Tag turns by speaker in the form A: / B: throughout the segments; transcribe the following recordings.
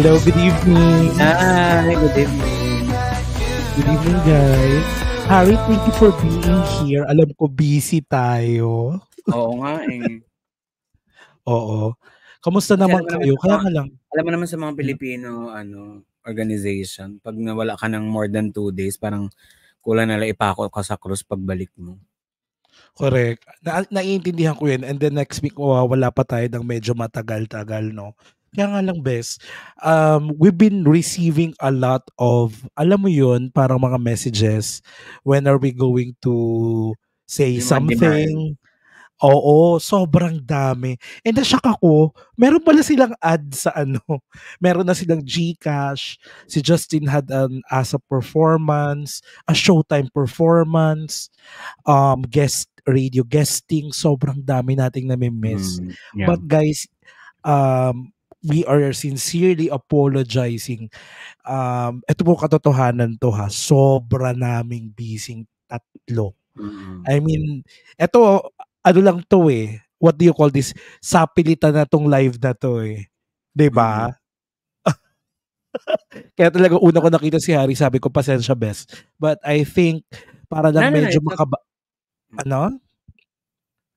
A: Hello, good evening. Hi,
B: good evening.
A: Good evening, guys. Harry, thank you for being here. Alam ko, busy tayo.
B: Oo nga eh.
A: Oo. Kamusta naman Kasi, kayo? Naman, Kaya ka lang.
B: Alam mo naman sa mga Pilipino ano organization, pag nawala ka ng more than two days, parang kulang nala ipako ka sa cross pagbalik mo.
A: Correct. Na naiintindihan ko yun. And then next week, wala pa tayo ng medyo matagal-tagal, no? Kaya nga lang, best, um, we've been receiving a lot of, alam mo yun, parang mga messages, when are we going to say Demand something? Demand. Oo, sobrang dami. And na-shock ako, meron pala silang ad sa ano, meron na silang Gcash, si Justin had an as a performance, a Showtime performance, um, guest radio guesting, sobrang dami nating nami-miss. Mm, yeah. But guys, um, we are sincerely apologizing. Um, ito po katotohanan to ha. Sobra naming busy tatlo. Mm-hmm. I mean, ito, ano lang to eh. What do you call this? Sapilitan na tong live na to eh. ba? Diba? Mm-hmm. Kaya talaga una ko nakita si Harry, sabi ko, pasensya best. But I think, para lang no, no, medyo no, makaba... Ano?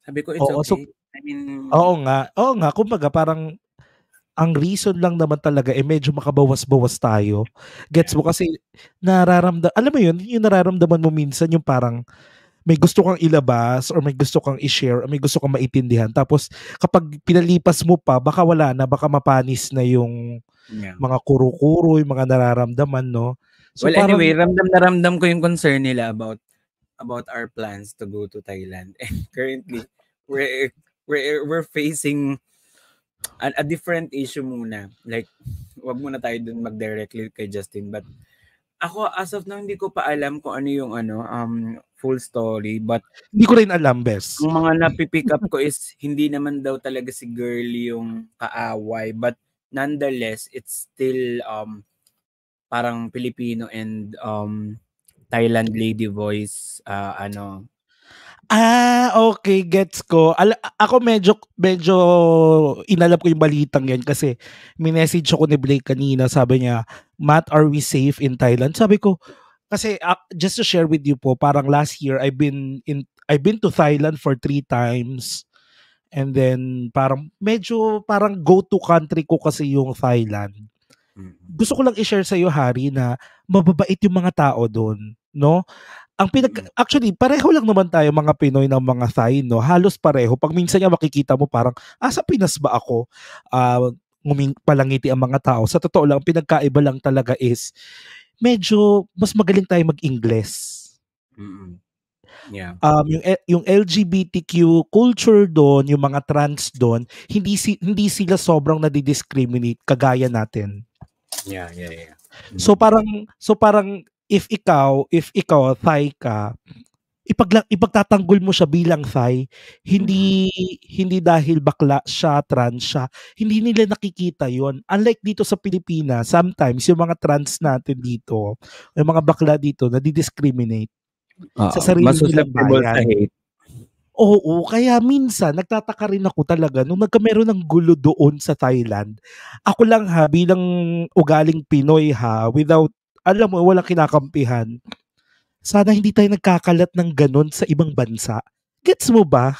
B: Sabi ko, it's Oo, okay. So, I mean... Oo
A: nga. Oo nga. Kumbaga, parang ang reason lang naman talaga eh medyo makabawas-bawas tayo. Gets mo kasi nararamdam alam mo yun, yung nararamdaman mo minsan yung parang may gusto kang ilabas or may gusto kang i-share or may gusto kang maitindihan. Tapos kapag pinalipas mo pa, baka wala na, baka mapanis na yung yeah. mga kuro-kuro, yung mga nararamdaman, no? So well,
B: parang, anyway, ramdam na ramdam ko yung concern nila about about our plans to go to Thailand. And currently, we're, we're, we're facing a, a different issue muna. Like, wag muna tayo dun mag-directly kay Justin. But ako, as of now, hindi ko pa alam kung ano yung ano, um, full story. But hindi ko rin alam, best. Yung mga napipick up ko is hindi naman daw talaga si girl yung kaaway. But nonetheless, it's still um, parang Filipino and um, Thailand lady voice uh, ano Ah,
A: okay, gets ko. Al- ako medyo medyo inalap ko yung balitang 'yan kasi minessage ako ni Blake kanina, sabi niya, "Matt, are we safe in Thailand?" Sabi ko, kasi uh, just to share with you po, parang last year I've been in I've been to Thailand for three times. And then parang medyo parang go-to country ko kasi yung Thailand. Mm-hmm. Gusto ko lang i-share sa iyo Hari na mababait yung mga tao doon, no? ang pinag mm. actually pareho lang naman tayo mga Pinoy ng mga sign no halos pareho pag minsan nga makikita mo parang asa ah, Pinas ba ako uh, ah, nguming palangiti ang mga tao sa totoo lang pinagkaiba lang talaga is medyo mas magaling tayo mag-Ingles
B: mm Yeah.
A: Um yung yung LGBTQ culture doon, yung mga trans doon, hindi si, hindi sila sobrang nadidiscriminate kagaya natin.
C: Yeah, yeah, yeah.
A: So mm. parang so parang if ikaw, if ikaw Thai ka, ipagla, ipagtatanggol mo siya bilang Thai, hindi hindi dahil bakla siya, trans siya. Hindi nila nakikita 'yon. Unlike dito sa Pilipinas, sometimes yung mga trans natin dito, yung mga bakla dito, nadidiscriminate
B: uh, sa sarili mas nilang bayan.
A: Oo, kaya minsan nagtataka rin ako talaga nung nagkameron ng gulo doon sa Thailand. Ako lang ha bilang ugaling Pinoy ha without alam mo, walang kinakampihan. Sana hindi tayo nagkakalat ng ganun sa ibang bansa. Gets mo ba?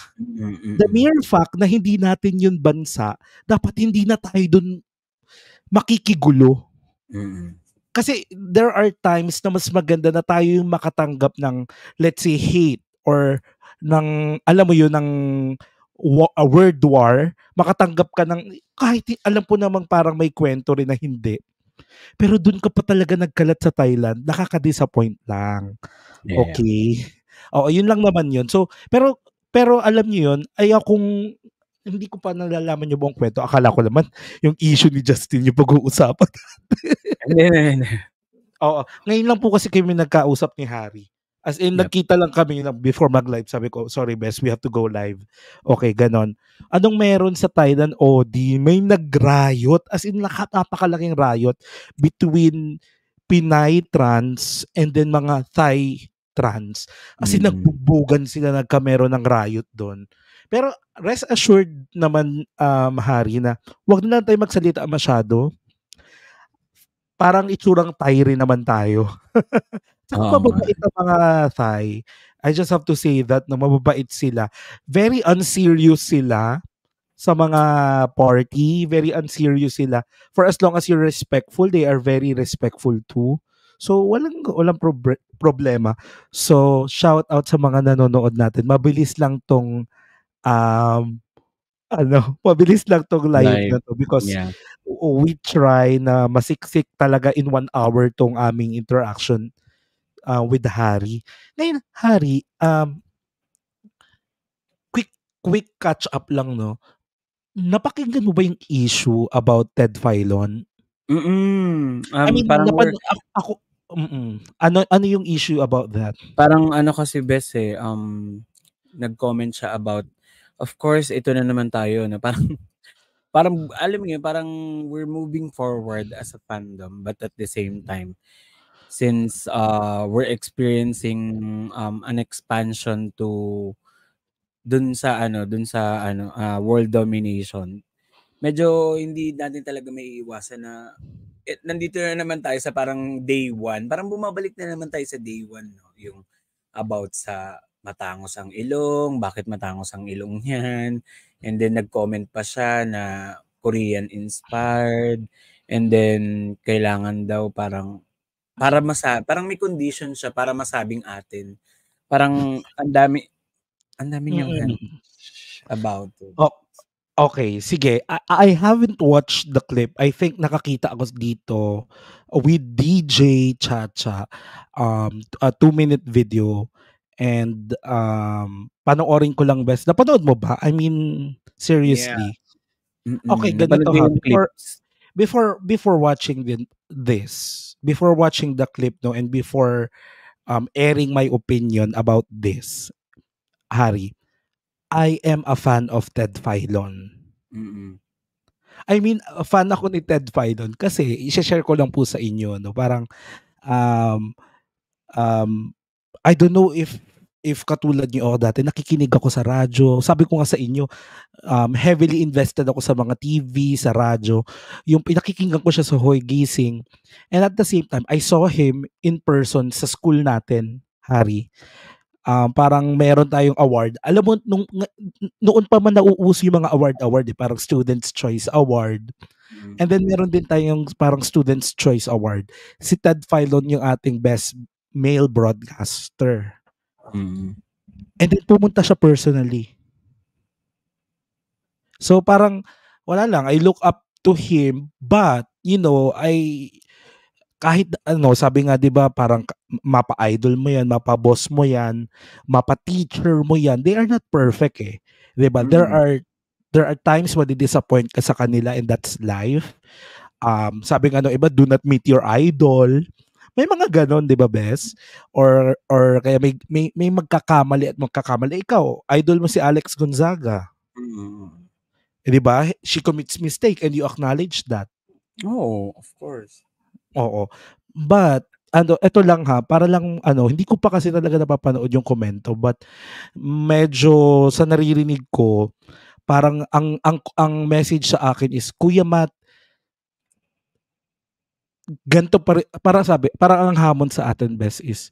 A: The mere fact na hindi natin yun bansa, dapat hindi na tayo dun makikigulo. Kasi there are times na mas maganda na tayo yung makatanggap ng, let's say, hate or ng, alam mo yun, ng a world war, makatanggap ka ng, kahit alam po namang parang may kwento rin na hindi. Pero doon ka pa talaga nagkalat sa Thailand, nakaka-disappoint lang. Yeah. Okay. Oo, yun lang naman yun. So, pero pero alam niyo yun, ay kung hindi ko pa nalalaman yung buong kwento. Akala ko naman yung issue ni Justin yung pag-uusapan. Hindi, hindi, hindi. Oo. Ngayon lang po kasi kami nagkausap ni Harry. As in, yep. nagkita lang kami before mag-live. Sabi ko, sorry best, we have to go live. Okay, ganon. Anong meron sa Titan OD? May nag-riot. As in, napakalaking riot between Pinay trans and then mga Thai trans. As in, mm. nagbubugan sila, nagkamero ng riot doon. Pero rest assured naman, um, ah, Hari, na wag na lang tayo magsalita masyado parang itsurang tire naman tayo. Tsaka oh, mababait ang mga Thai. I just have to say that na mababait sila. Very unserious sila sa mga party. Very unserious sila. For as long as you're respectful, they are very respectful too. So, walang, walang prob- problema. So, shout out sa mga nanonood natin. Mabilis lang tong um, ano, mabilis lang tong live, live. na to because yeah. we try na masiksik talaga in one hour tong aming interaction uh, with Harry. Ngayon, Harry, um, quick quick catch up lang, no? Napakinggan mo ba yung issue about Ted Filon?
B: Mm-mm. Um, I mean, parang napan-
A: ako, Mm-mm. Ano ano yung issue about that?
B: Parang ano kasi bes eh um nag-comment siya about of course, ito na naman tayo na parang parang alam mo yun, parang we're moving forward as a fandom but at the same time since uh we're experiencing um an expansion to dun sa ano dun sa ano uh, world domination medyo hindi natin talaga may iwasan na it, eh, nandito na naman tayo sa parang day one parang bumabalik na naman tayo sa day one no yung about sa matangos ang ilong, bakit matangos ang ilong niyan. And then nag-comment pa siya na Korean inspired. And then kailangan daw parang para masa parang may condition siya para masabing atin. Parang ang dami ang dami niyang mm
A: about it. Oh, Okay, sige. I, I haven't watched the clip. I think nakakita ako dito with DJ Chacha um a 2 minute video and um panoorin ko lang best. Napanood mo ba? I mean, seriously.
C: Yeah. Mm-mm. Okay, ganito ha. Before,
A: before before watching the, this, before watching the clip no and before um airing my opinion about this, Harry, I am a fan of Ted Filon. Mm-mm. I mean, fan ako ni Ted Filon kasi i-share ko lang po sa inyo no, parang um um I don't know if if katulad niyo ako dati, nakikinig ako sa radyo. Sabi ko nga sa inyo, um, heavily invested ako sa mga TV, sa radyo. Yung pinakikinggan ko siya sa Hoy Gising. And at the same time, I saw him in person sa school natin, Harry. Um, parang meron tayong award. Alam mo, nung, noon pa man nauuso yung mga award-award, eh, parang Student's Choice Award. Mm. And then meron din tayong parang Student's Choice Award. Si Ted Filon yung ating best male broadcaster. Mm. And then pumunta siya personally. So parang wala lang I look up to him but you know I kahit ano sabi nga 'di ba parang mapa-idol mo 'yan, mapa-boss mo 'yan, mapa-teacher mo 'yan. They are not perfect eh. 'Di ba? Mm. There mm-hmm. are there are times madi-disappoint ka sa kanila and that's life. Um, sabi nga ano, iba, do not meet your idol. May mga ganon, di ba, Bes? Or, or kaya may, may, may magkakamali at magkakamali. Ikaw, idol mo si Alex Gonzaga. Mm-hmm. Eh, di ba? She commits mistake and you acknowledge that. oh, of course. Oo. But, ano, ito lang ha, para lang, ano, hindi ko pa kasi talaga napapanood yung komento, but medyo sa naririnig ko, parang ang ang ang message sa akin is Kuya Matt ganto pa rin, para sabi, parang ang hamon sa atin best is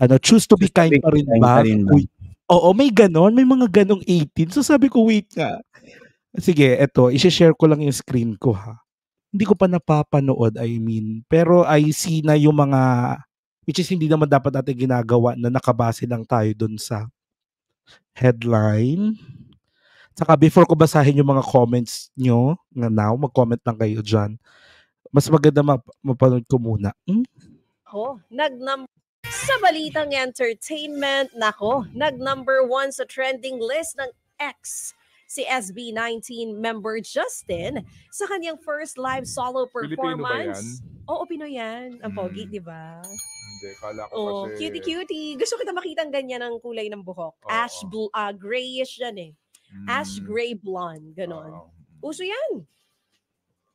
A: ano, choose to be kind pa rin ba? Uy, oo, may ganon, may mga ganong 18. So sabi ko, wait nga. Sige, eto, i-share ko lang yung screen ko ha. Hindi ko pa napapanood, I mean. Pero I see na yung mga, which is hindi naman dapat natin ginagawa na nakabase lang tayo dun sa headline. Saka before ko basahin yung mga comments nyo, nga now, mag-comment lang kayo dyan mas maganda map- mapanood ko muna. Hmm?
D: Ako, oh, nag sa balitang entertainment, nako, nag number one sa trending list ng X si SB19 member Justin sa kanyang first live solo performance. Filipino ba Oo, Pinoy yan. Ang pogi, hmm. di ba? Hindi,
C: kala ko oh, kasi... Cutie-cutie.
D: Gusto kita makita ang ganyan ang kulay ng buhok. Oh, Ash, blue, uh, ah, grayish yan eh. Hmm. Ash, gray, blonde. Ganon. Oh. Uso yan.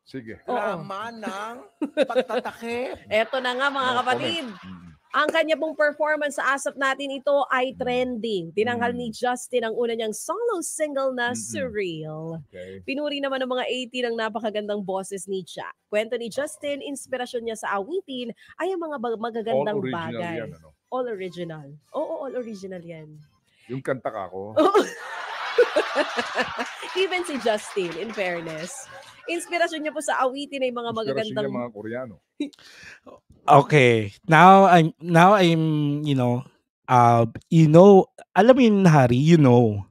C: Sige. Laman
D: ng pagtatake. Ito na nga mga kapatid. Ang kanya pong performance sa ASAP natin ito ay trending. Tinanghal ni Justin ang una niyang solo single na Surreal. Okay. Pinuri naman ng mga 80 ng napakagandang boses ni Jack. Kwento ni Justin, inspirasyon niya sa awitin ay ang mga magagandang all bagay. Yan, ano? All original. Oo, all original yan.
A: Yung kanta ka ako.
D: Even si Justin, in fairness inspirasyon niya po sa awitin ay mga magagandang mga Koreano.
A: okay. Now I'm now I'm, you know, uh, you know, alam mo yun, Hari, you know.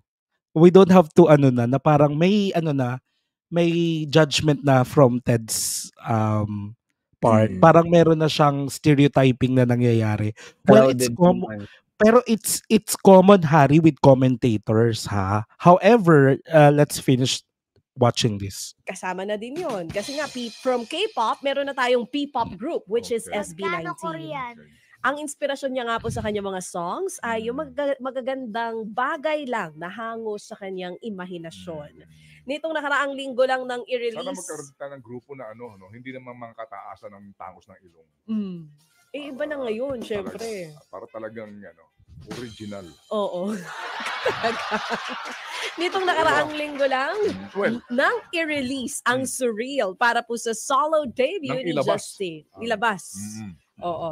A: We don't have to ano na na parang may ano na may judgment na from Ted's um part. hmm Parang meron na siyang stereotyping na nangyayari. Well, it's com- ano. pero it's it's common Harry with commentators ha. However, uh, let's finish watching this?
D: Kasama na din yon. Kasi nga, P- from K-pop, meron na tayong P-pop group, which is okay. SB19. Korean. Ang inspirasyon niya nga po sa kanya mga songs ay yung mm. mag- magagandang bagay lang na hango sa kanyang imahinasyon. Mm. Nitong nakaraang linggo lang nang i-release. Sana magkaroon
C: tayo
A: ng grupo na ano, no? hindi naman mga kataasan ng tangos ng ilong.
D: Mm. Eh, iba na ngayon, para, syempre.
C: Para talagang, ano, Original.
D: Oo. Nitong nakaraang diba? linggo lang, well, nang i-release ang mm. Surreal para po sa solo debut ni Justin. Nilabas. Ah. Mm-hmm. Oo.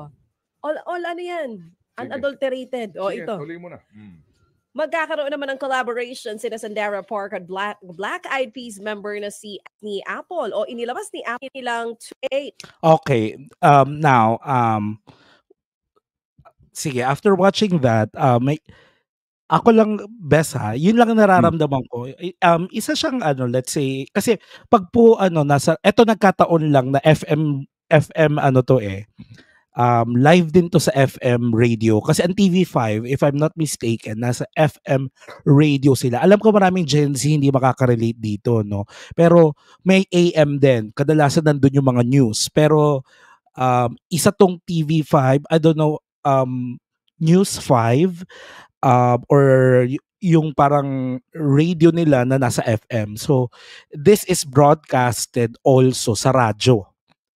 D: All, all ano yan? Unadulterated. O Sige, ito. Tuloy
C: mo na. Mm.
D: Magkakaroon naman ng collaboration sina Sandera Park at Black, Black Eyed Peas member na si ni Apple o inilabas ni Apple nilang 28.
A: Okay. Um, now, um, sige, after watching that, uh, may, ako lang best ha, yun lang hmm. nararamdaman ko. Um, isa siyang ano, let's say, kasi pag po ano, nasa, eto nagkataon lang na FM, FM ano to eh, um, live din to sa FM radio. Kasi ang TV5, if I'm not mistaken, nasa FM radio sila. Alam ko maraming Gen Z hindi makaka-relate dito, no? Pero may AM din. Kadalasan nandoon yung mga news. Pero um, isa tong TV5, I don't know, um, News 5 uh, um, or yung parang radio nila na nasa FM. So this is broadcasted also sa radyo.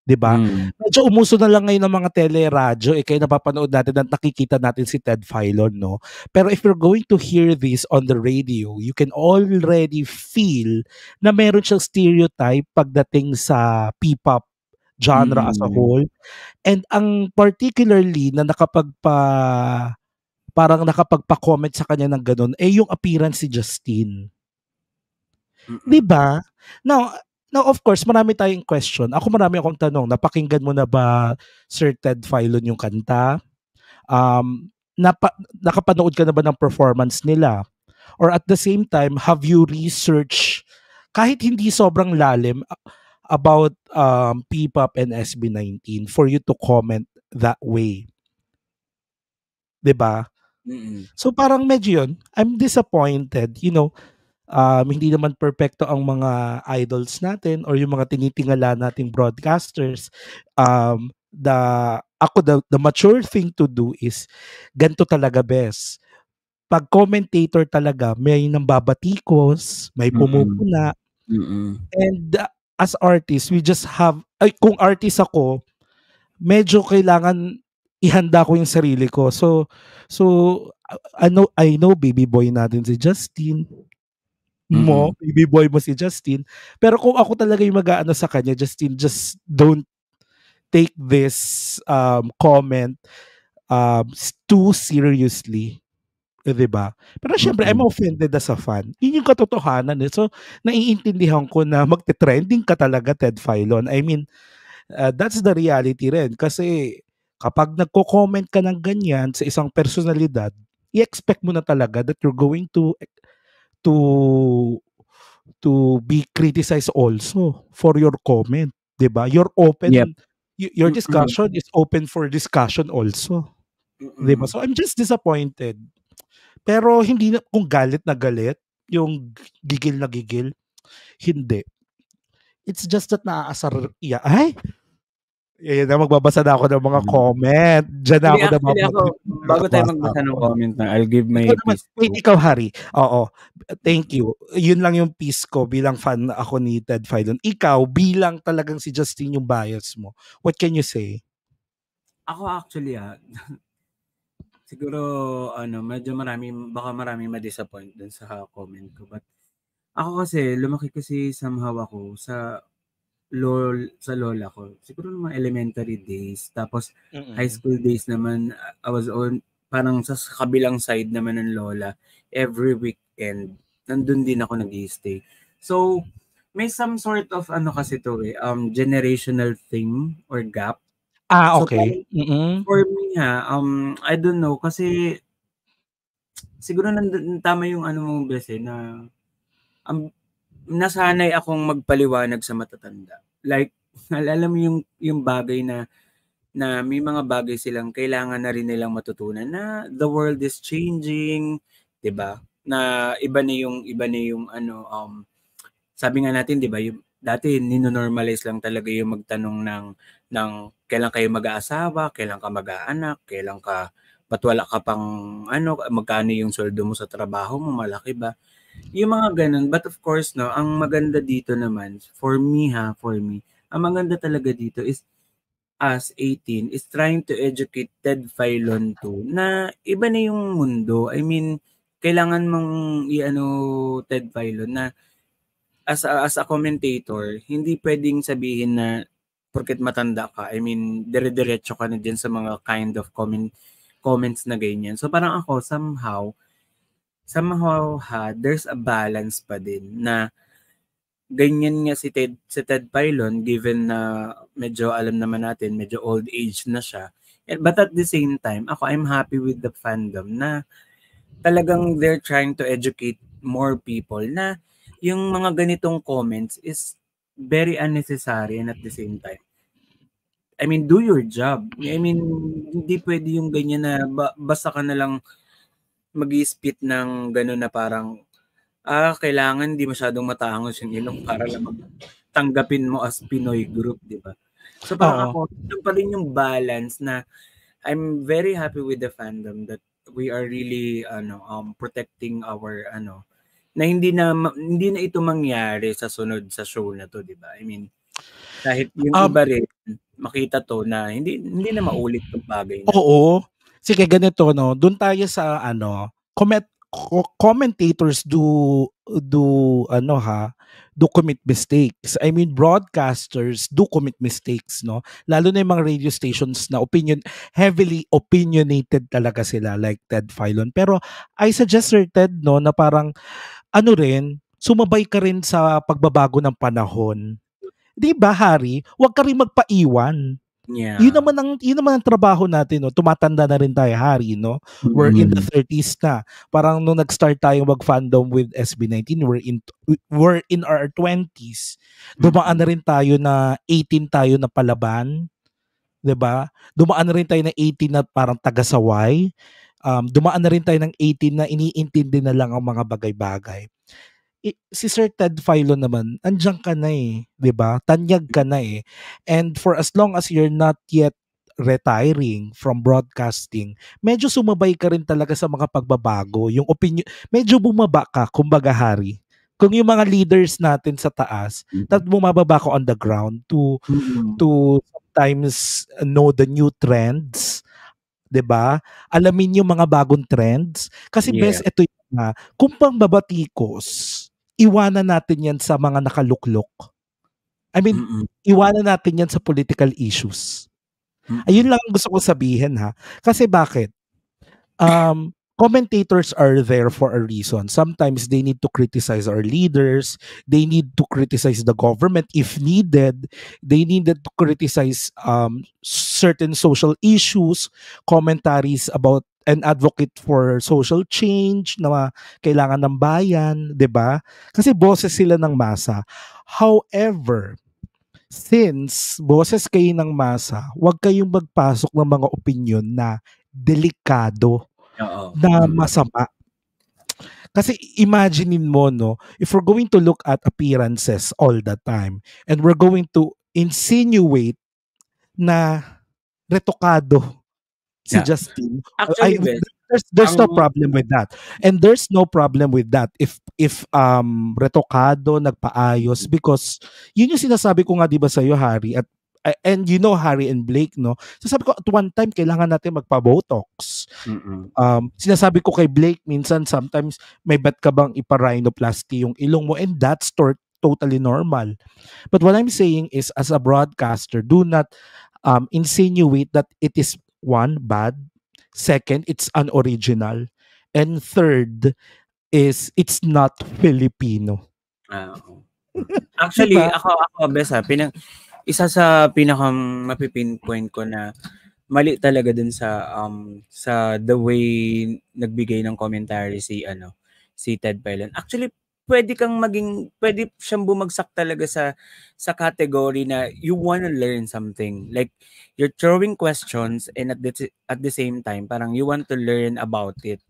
A: 'di ba? Mm. Medyo umuso na lang ngayon ng mga teleradyo eh kaya napapanood natin at nakikita natin si Ted Filon, no? Pero if you're going to hear this on the radio, you can already feel na meron siyang stereotype pagdating sa P-pop genre mm. as a mm. whole. And ang particularly na nakapagpa parang nakapagpa-comment sa kanya ng ganun eh yung appearance si Justine. Mm-mm. 'Di ba? Now, now of course, marami tayong question. Ako marami akong tanong. Napakinggan mo na ba Sir Ted Filon yung kanta? Um, napa, nakapanood ka na ba ng performance nila? Or at the same time, have you researched kahit hindi sobrang lalim, about um, PPAP and SB19 for you to comment that way. 'Di ba? mm So parang medyo 'yun. I'm disappointed, you know. Um, hindi naman perpekto ang mga idols natin or yung mga tinitingala nating broadcasters. Um, the ako the, the mature thing to do is ganto talaga best. Pag commentator talaga, may nambabatikos, may pumupuna, mm-hmm. Mm-hmm. And uh, as artists, we just have, ay, kung artist ako, medyo kailangan ihanda ko yung sarili ko. So, so, I know, I know baby boy natin si Justin. Mo, mm-hmm. baby boy mo si Justin. Pero kung ako talaga yung mag-aano sa kanya, Justin, just don't take this um, comment um, too seriously. Eh, 'di ba? Pero syempre mm I'm offended as a fan. Yun yung katotohanan eh. So naiintindihan ko na magte-trending ka talaga Ted Filon. I mean, uh, that's the reality rin kasi kapag nagko-comment ka ng ganyan sa isang personalidad, i-expect mo na talaga that you're going to to to be criticized also for your comment, 'di ba? You're open yep. your discussion mm-hmm. is open for discussion also.
C: Mm-hmm. 'Di ba? So I'm
A: just disappointed pero hindi na, kung galit na galit, yung gigil na gigil, hindi. It's just that naaasar iya. Ay, Ayan na, magbabasa na ako ng mga hmm. comment. Diyan na ako ah, na magbabasa. Ako, bago tayo magbasa ng
B: comment na, I'll give my ikaw piece. Naman,
A: ikaw, Harry. Oo. Thank you. Yun lang yung piece ko bilang fan ako ni Ted Filon. Ikaw, bilang talagang si Justin yung bias mo. What can you say?
B: Ako actually, ah, siguro ano, medyo marami baka marami ma-disappoint dun sa comment ko but ako kasi lumaki kasi somehow ako sa lol sa lola ko. Siguro mga elementary days tapos Mm-mm. high school days naman I was on parang sa kabilang side naman ng lola every weekend nandun din ako nag-stay. So may some sort of ano kasi to eh, um, generational thing or gap Ah, okay. So, mm-hmm. For me ha, um, I don't know kasi siguro nand- tama yung ano mo bese eh, na um, nasanay akong magpaliwanag sa matatanda. Like, alam mo yung, yung bagay na na may mga bagay silang kailangan na rin nilang matutunan na the world is changing, 'di ba? Na iba na yung iba na yung ano um sabi nga natin 'di ba, yung dati nino-normalize lang talaga yung magtanong ng ng kailan kayo mag-aasawa, kailan ka mag-aanak, kailan ka ba't wala ka pang ano, magkano yung sweldo mo sa trabaho mo, malaki ba? Yung mga ganun. But of course, no, ang maganda dito naman, for me ha, for me, ang maganda talaga dito is as 18 is trying to educate Ted Filon to na iba na yung mundo. I mean, kailangan mong iano Ted Filon na as a, as a commentator, hindi pwedeng sabihin na porket matanda ka, I mean, dire-diretso ka na dyan sa mga kind of comment, comments na ganyan. So parang ako, somehow, somehow ha, there's a balance pa din na ganyan nga si Ted, si Ted Pylon given na medyo alam naman natin, medyo old age na siya. But at the same time, ako, I'm happy with the fandom na talagang they're trying to educate more people na yung mga ganitong comments is very unnecessary and at the same time I mean, do your job. I mean, hindi pwede yung ganyan na ba, basta ka na lang mag spit ng gano'n na parang, ah, kailangan di masyadong matangos yung ilong para lang tanggapin mo as Pinoy group, di ba? So parang Uh-oh. ako, doon pa rin yung balance na I'm very happy with the fandom that we are really ano um protecting our ano na hindi na hindi na ito mangyari sa sunod sa show na to, 'di ba? I mean, kahit yung um, iba rin makita to na hindi hindi na maulit 'tong bagay na.
A: Oo. Sige, ganito no. Doon tayo sa ano, comment commentators do do ano ha, do commit mistakes. I mean broadcasters do commit mistakes, no? Lalo na yung mga radio stations na opinion heavily opinionated talaga sila like Ted Filon. Pero I suggest Sir Ted no na parang ano rin, sumabay ka rin sa pagbabago ng panahon. 'Di ba, Hari? Huwag ka rin magpaiwan. Yeah. Yun naman ang yun naman ang trabaho natin no. Tumatanda na rin tayo, Hari, no. We're mm in the 30s mm. na. Parang nung nag-start tayo mag-fandom with SB19, we're in we're in our 20s. Dumaan na mm. rin tayo na 18 tayo na palaban. 'di ba? Dumaan na rin tayo na 18 na parang taga-saway um, dumaan na rin tayo ng 18 na iniintindi na lang ang mga bagay-bagay. I- si Sir Ted Filon naman, andiyan ka na eh, 'di ba? Tanyag ka na eh. And for as long as you're not yet retiring from broadcasting, medyo sumabay ka rin talaga sa mga pagbabago. Yung opinion, medyo bumaba ka, kumbaga hari. Kung yung mga leaders natin sa taas, mm-hmm. tat bumababa ko on the ground to mm-hmm. to sometimes know the new trends 'di ba? Alamin yung mga bagong trends kasi yeah. best ito yung na kung pangbabatikos, iwanan natin 'yan sa mga nakaluklok. I mean, Mm-mm. iwanan natin 'yan sa political issues. Mm-mm. Ayun lang ang gusto ko sabihin ha. Kasi bakit? Um commentators are there for a reason. Sometimes they need to criticize our leaders, they need to criticize the government if needed, they needed to criticize um, certain social issues, commentaries about and advocate for social change na kailangan ng bayan, 'di ba? Kasi boses sila ng masa. However, since boses kayo ng masa, huwag kayong magpasok ng mga opinion na delikado
C: Oo. na
A: masama. Kasi imaginein mo, no, if we're going to look at appearances all the time and we're going to insinuate na retokado si yeah. Justin,
C: Actually, I, I there's there's no
A: problem with that. And there's no problem with that if if um retokado nagpaayos because yun yung sinasabi ko nga 'di ba sa iyo Harry at and you know Harry and Blake, no? So sabi ko, at one time, kailangan natin magpa-Botox. Um, sinasabi ko kay Blake, minsan, sometimes, may bat ka bang ipa-rhinoplasty yung ilong mo? And that's tor- totally normal. But what I'm saying is, as a broadcaster, do not um, insinuate that it is one, bad. Second, it's unoriginal. And third is, it's not Filipino.
B: Uh, actually, diba? ako, ako, Besa, pinang, isa sa pinakang mapipinpoint ko na mali talaga dun sa um sa the way nagbigay ng commentary si ano si Ted Pilon. Actually pwede kang maging pwede siyang bumagsak talaga sa sa category na you wanna learn something. Like you're throwing questions and at the, at the same time parang you want to learn about it.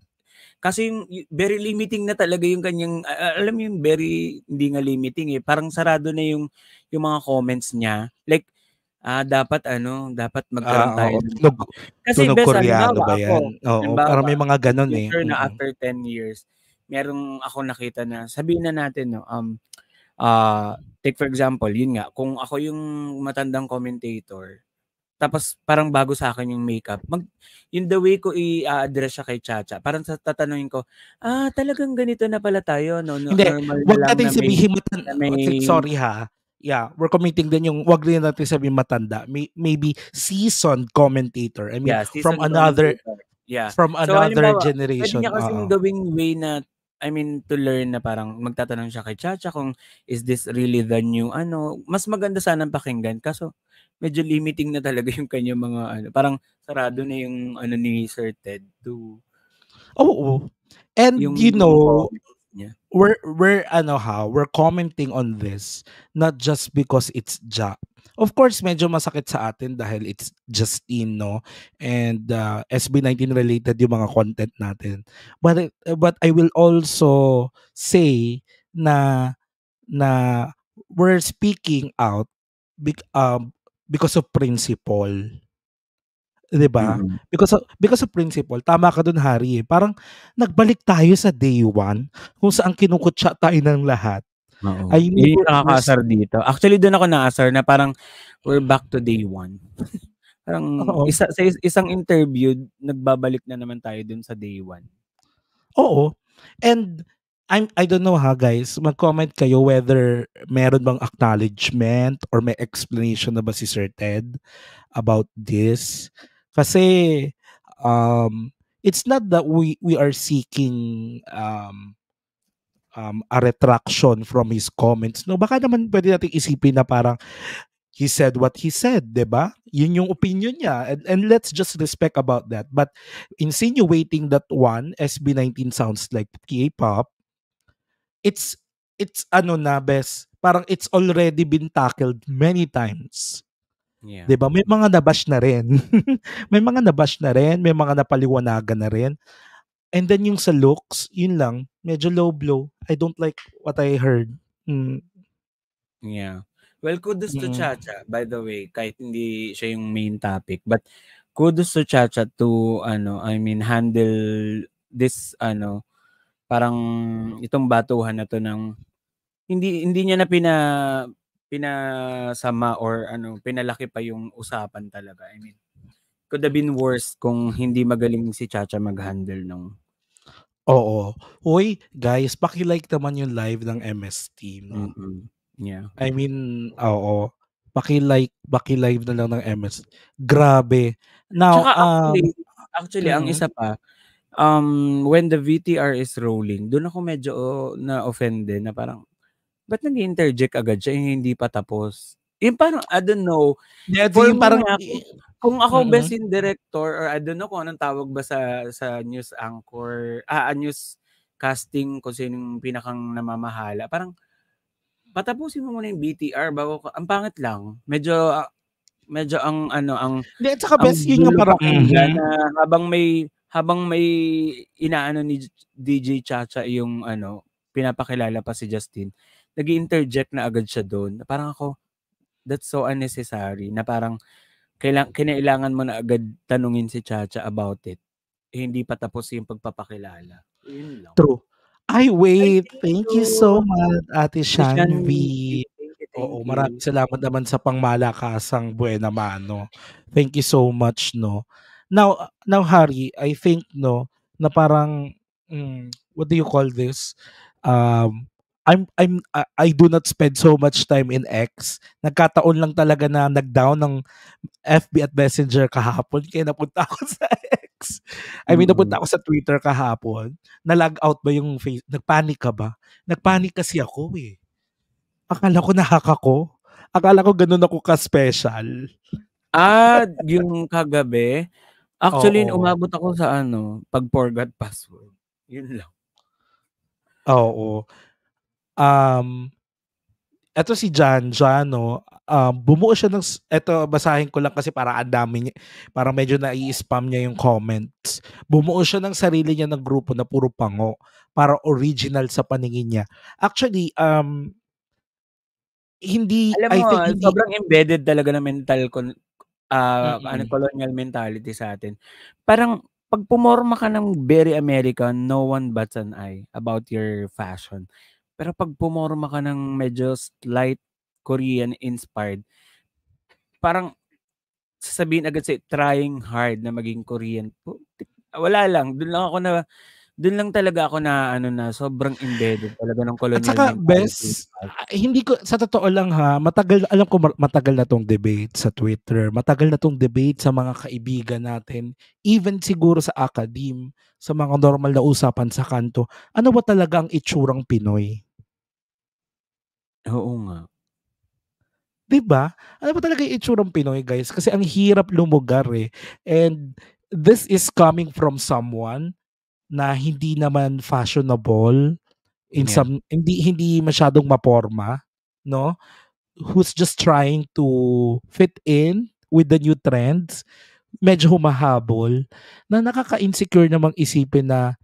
B: Kasi yung very limiting na talaga yung kanyang, alam mo yung very, hindi nga limiting eh. Parang sarado na yung, yung mga comments niya. Like, Ah, dapat ano, dapat magkaroon ah, tayo. Oo, tunog, Kasi tunog best, koreano ba yan? Ako, oo, halimbawa, para may mga ganun eh. Sure na after 10 years, merong ako nakita na, sabihin na natin, no, um, uh, take for example, yun nga, kung ako yung matandang commentator, tapos parang bago sa akin yung makeup. Mag, yung the way ko i-address siya kay Chacha, parang sa tatanungin ko, ah, talagang ganito na pala tayo. No, no, Hindi, wag na natin na sabihin may, matanda. Na may... Sorry ha. Yeah,
A: we're committing din yung wag rin natin sabihin matanda. May, maybe seasoned commentator. I mean, yeah, from another
B: yeah. from another so, generation. Pwede niya kasi uh, gawing way na I mean, to learn na parang magtatanong siya kay Chacha kung is this really the new ano. Mas maganda sanang pakinggan kaso medyo limiting na talaga yung kanya mga ano. Parang sarado na yung ano ni Sir Ted to
A: Oo. Oh, oh. And yung, you know, yeah. we're we're ano ha, we're commenting on this not just because it's Jack. Of course, medyo masakit sa atin dahil it's Justine, no? And uh, SB19 related yung mga content natin. But, uh, but I will also say na na we're speaking out big, um, because of principle. 'di ba? Mm-hmm. Because of, because of principle, tama ka doon Harry. Eh. Parang nagbalik tayo sa day one kung saan
B: kinukutsa tayo ng lahat Oo. Ay, yun yung nakakasar dito. Actually, doon ako naasar na parang we're back to day one. parang Oo. isa, sa isang interview, nagbabalik na naman tayo doon sa day one.
A: Oo. And I'm, I don't know ha guys, mag-comment kayo whether meron bang acknowledgement or may explanation na ba si Sir Ted about this. Kasi um, it's not that we we are seeking um, um, a retraction from his comments. No, baka naman pwede nating isipin na parang he said what he said, 'di ba? Yun yung opinion niya and, and let's just respect about that. But insinuating that one SB19 sounds like K-pop, it's it's ano na bes, parang it's already been tackled many times. Yeah. Diba? May mga nabash na rin. may mga nabash na rin, may mga napaliwanagan na rin. And then yung sa looks, yun lang, medyo low blow. I don't like what I heard. Mm.
B: Yeah. Well, kudos mm. to Chacha, by the way, kahit hindi siya yung main topic. But kudos to Chacha to, ano, I mean, handle this, ano, parang itong batuhan na to ng, hindi, hindi niya na pina, pinasama or ano, pinalaki pa yung usapan talaga. I mean, could have been worse kung hindi magaling si Chacha mag-handle ng Oo. Uy, guys, paki-like
A: naman yung live ng MS team.
B: No? Mm-hmm. Yeah.
A: I mean, oo. Paki-like, paki-live na lang ng MS. Grabe. Now, Tsaka actually, um,
B: actually mm-hmm. ang isa pa, um, when the VTR is rolling, doon ako medyo oh, na-offend din na parang, ba't nag-interject agad siya hindi pa tapos? Yung parang, I don't know. Yeah, for yung parang, mga, kung ako mm-hmm. best in director, or I don't know kung anong tawag ba sa, sa news anchor, ah, news casting, kung sino yung pinakang namamahala, parang, patapusin mo muna yung BTR bago ko, ang pangit lang. Medyo, ah, medyo ang ano ang Hindi at saka best yun yung parang mm-hmm. na habang may habang may inaano ni DJ Chacha yung ano pinapakilala pa si Justin nag interject na agad siya doon. Parang ako that's so unnecessary na parang kailang, kinailangan mo na agad tanungin si Chacha about it. Eh, hindi pa tapos yung pagpapakilala.
A: Yun lang. True. I wait. thank, you. you so much, Ate Shanvi. Oo, maraming salamat naman sa pangmalakasang buena mano. Thank you so much, no. Now, now Harry, I think, no, na parang, mm, what do you call this? Um, I'm I'm I do not spend so much time in X. Nagkataon lang talaga na nag-down ng FB at Messenger kahapon kaya napunta ako sa X. I mean, napunta mm. ako sa Twitter kahapon. Na-log out ba yung face? Nagpanic ka ba? Nagpanic
B: kasi ako eh.
A: Akala ko nahaka ko. Akala ko ganun ako ka-special.
B: Ah, yung kagabi. Actually, Oo. umabot ako sa ano, pag forgot password. Yun lang.
A: Oo um, eto si Jan no, um, bumuo siya ng, eto basahin ko lang kasi para ang dami niya, parang medyo nai-spam niya yung comments. Bumuo siya ng sarili niya ng grupo na puro pango, para original sa paningin niya.
B: Actually, um, hindi, Alam mo, I think, hindi, sobrang embedded talaga na mental, uh, mm-hmm. ano, colonial mentality sa atin. Parang, pag pumorma ka ng very American, no one bats an eye about your fashion. Pero pag pumorma ka ng medyo light Korean inspired, parang sasabihin agad sa trying hard na maging Korean. po. Wala lang. Doon lang ako na doon lang talaga ako na ano na sobrang embedded talaga ng colonial. At saka best
A: ah, hindi ko sa totoo lang ha, matagal alam ko matagal na tong debate sa Twitter, matagal na tong debate sa mga kaibigan natin, even siguro sa academe, sa mga normal na usapan sa kanto. Ano ba talaga ang itsurang Pinoy? Oo nga. 'Di ba? Ano ba talaga 'yung itsura ng Pinoy, guys? Kasi ang hirap lumugar eh. And this is coming from someone na hindi naman fashionable in yeah. some hindi hindi masyadong maporma, no? Who's just trying to fit in with the new trends. Medyo humahabol na nakaka-insecure namang isipin na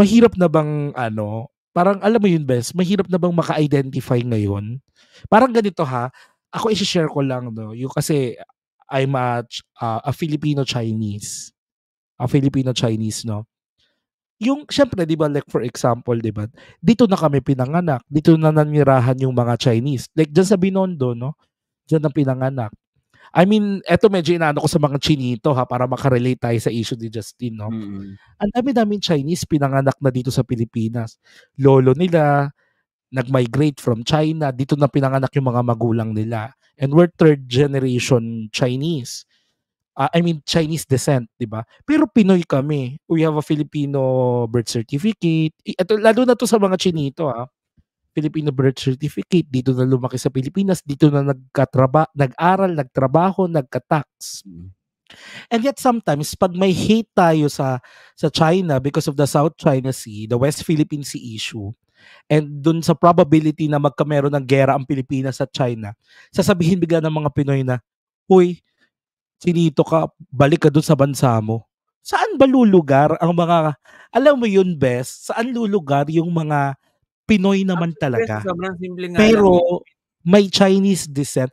A: mahirap na bang ano Parang alam mo yun, Bes, mahirap na bang maka-identify ngayon? Parang ganito ha, ako i-share ko lang no, yung kasi I'm a, uh, a Filipino-Chinese. A Filipino-Chinese, no? Yung, syempre, di ba, like for example, di ba, dito na kami pinanganak, dito na nanirahan yung mga Chinese. Like, dyan sa Binondo, no? Dyan na pinanganak. I mean, eto medyo inaano ko sa mga Chinito ha para makarelate tayo sa issue ni Justin, no? Mm-hmm. Ang dami-daming Chinese pinanganak na dito sa Pilipinas. Lolo nila, nag-migrate from China. Dito na pinanganak yung mga magulang nila. And we're third generation Chinese. Uh, I mean, Chinese descent, di ba? Pero Pinoy kami. We have a Filipino birth certificate. Ito, lalo na to sa mga Chinito, ha? Filipino birth certificate, dito na lumaki sa Pilipinas, dito na nagkatraba, nag-aral, nagtrabaho, nagka-tax. And yet sometimes pag may hate tayo sa sa China because of the South China Sea, the West Philippine Sea issue, and dun sa probability na magkameron ng gera ang Pilipinas sa China, sasabihin bigla ng mga Pinoy na, "Uy, sinito ka, balik ka dun sa bansa mo." Saan ba lulugar ang mga alam mo yun best? Saan lulugar yung mga Pinoy naman talaga. Pero may Chinese descent.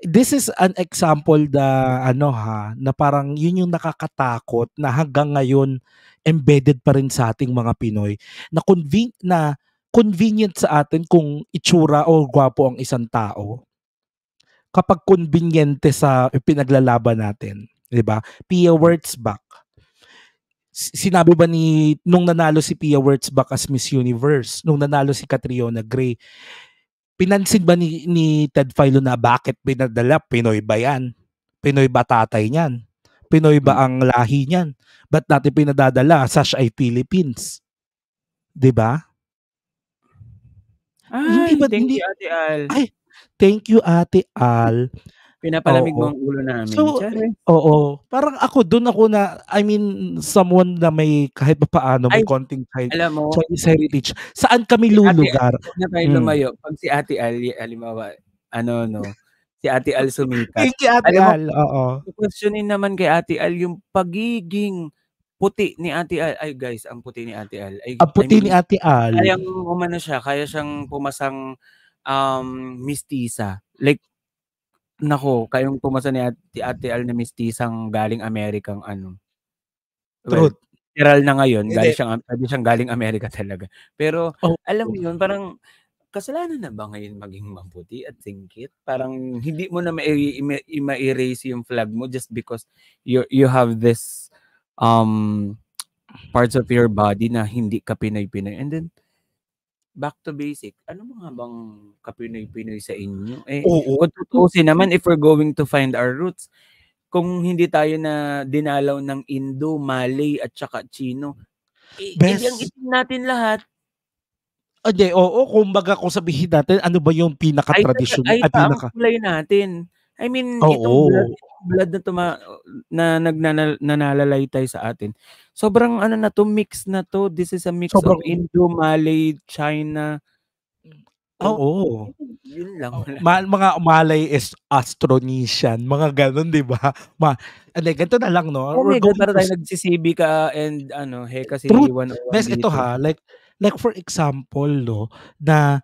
A: This is an example da ano ha, na parang yun yung nakakatakot na hanggang ngayon embedded pa rin sa ating mga Pinoy na conven- na convenient sa atin kung itsura o gwapo ang isang tao. Kapag conveniente sa pinaglalaban natin, 'di ba? Pia Wurtzbach sinabi ba ni nung nanalo si Pia Wurtzbach as Miss Universe, nung nanalo si Catriona Gray, pinansin ba ni, ni Ted Filo na bakit pinadala? Pinoy ba yan? Pinoy ba tatay niyan? Pinoy ba ang lahi niyan? Ba't natin pinadadala? Sash ay Philippines. 'Di ba?
B: Ay, hindi ba, thank hindi, you, Ate Al. Ay,
A: thank you, Ate Al.
B: Pinapalamig oo. mo ang
A: ulo namin. So, Tiyari. oo. Parang ako, doon ako na, I mean, someone na may kahit pa paano, may Ay, konting Chinese, alam mo, Chinese heritage. Saan
B: kami si lulugar? Ate, na tayo hmm. lumayo. Pag si Ate Ali, alimawa, ano, no, si Ate Al sumikat. Hey, si Ate alam Al, mo, oo. Questionin naman kay Ate Al yung pagiging puti ni Ate Al. Ay guys, ang puti ni Ate Al. Ay, ang puti I mean, ni Ate Al. Kaya umano siya, kaya siyang pumasang um, mistisa. Like, Nako, kayong pumasa ni Ate, Ate Al mistisang galing Amerikang ano. Well, Truth. Literal na ngayon, galing siyang, galing siyang galing Amerika talaga. Pero oh. alam mo yun, parang kasalanan na ba ngayon maging mabuti at singkit? Parang hindi mo na ma-erase yung flag mo just because you you have this um parts of your body na hindi ka Pinoy-Pinoy. And then back to basic, ano mga bang kapinoy-pinoy sa inyo? Eh, Oo. kung tutusin naman, if we're going to find our roots, kung hindi tayo na dinalaw ng Indo, Malay, at saka Chino, eh, Best. itin natin lahat. Ade, oo, kumbaga kung sabihin natin, ano ba yung pinaka-traditional? Ay, ay, ay, pinaka- ang kulay natin. I mean, oh, itong blood, blood na, tuma, na nagnanalaytay sa atin, sobrang ano na to, mix na to. This is a mix sobrang, of Indo, Malay, China. Mm. Oh, Oo. Oh, oh. Yun lang. Oh, Ma- mga Malay is
A: Austronesian. mga ganun, di ba? Ma- Alay, ganito na lang, no? Oh We're my God, para tayo
B: nagsisibi ka and ano, he kasi True. Best oh dito. ito ha,
A: like, like for example, no, na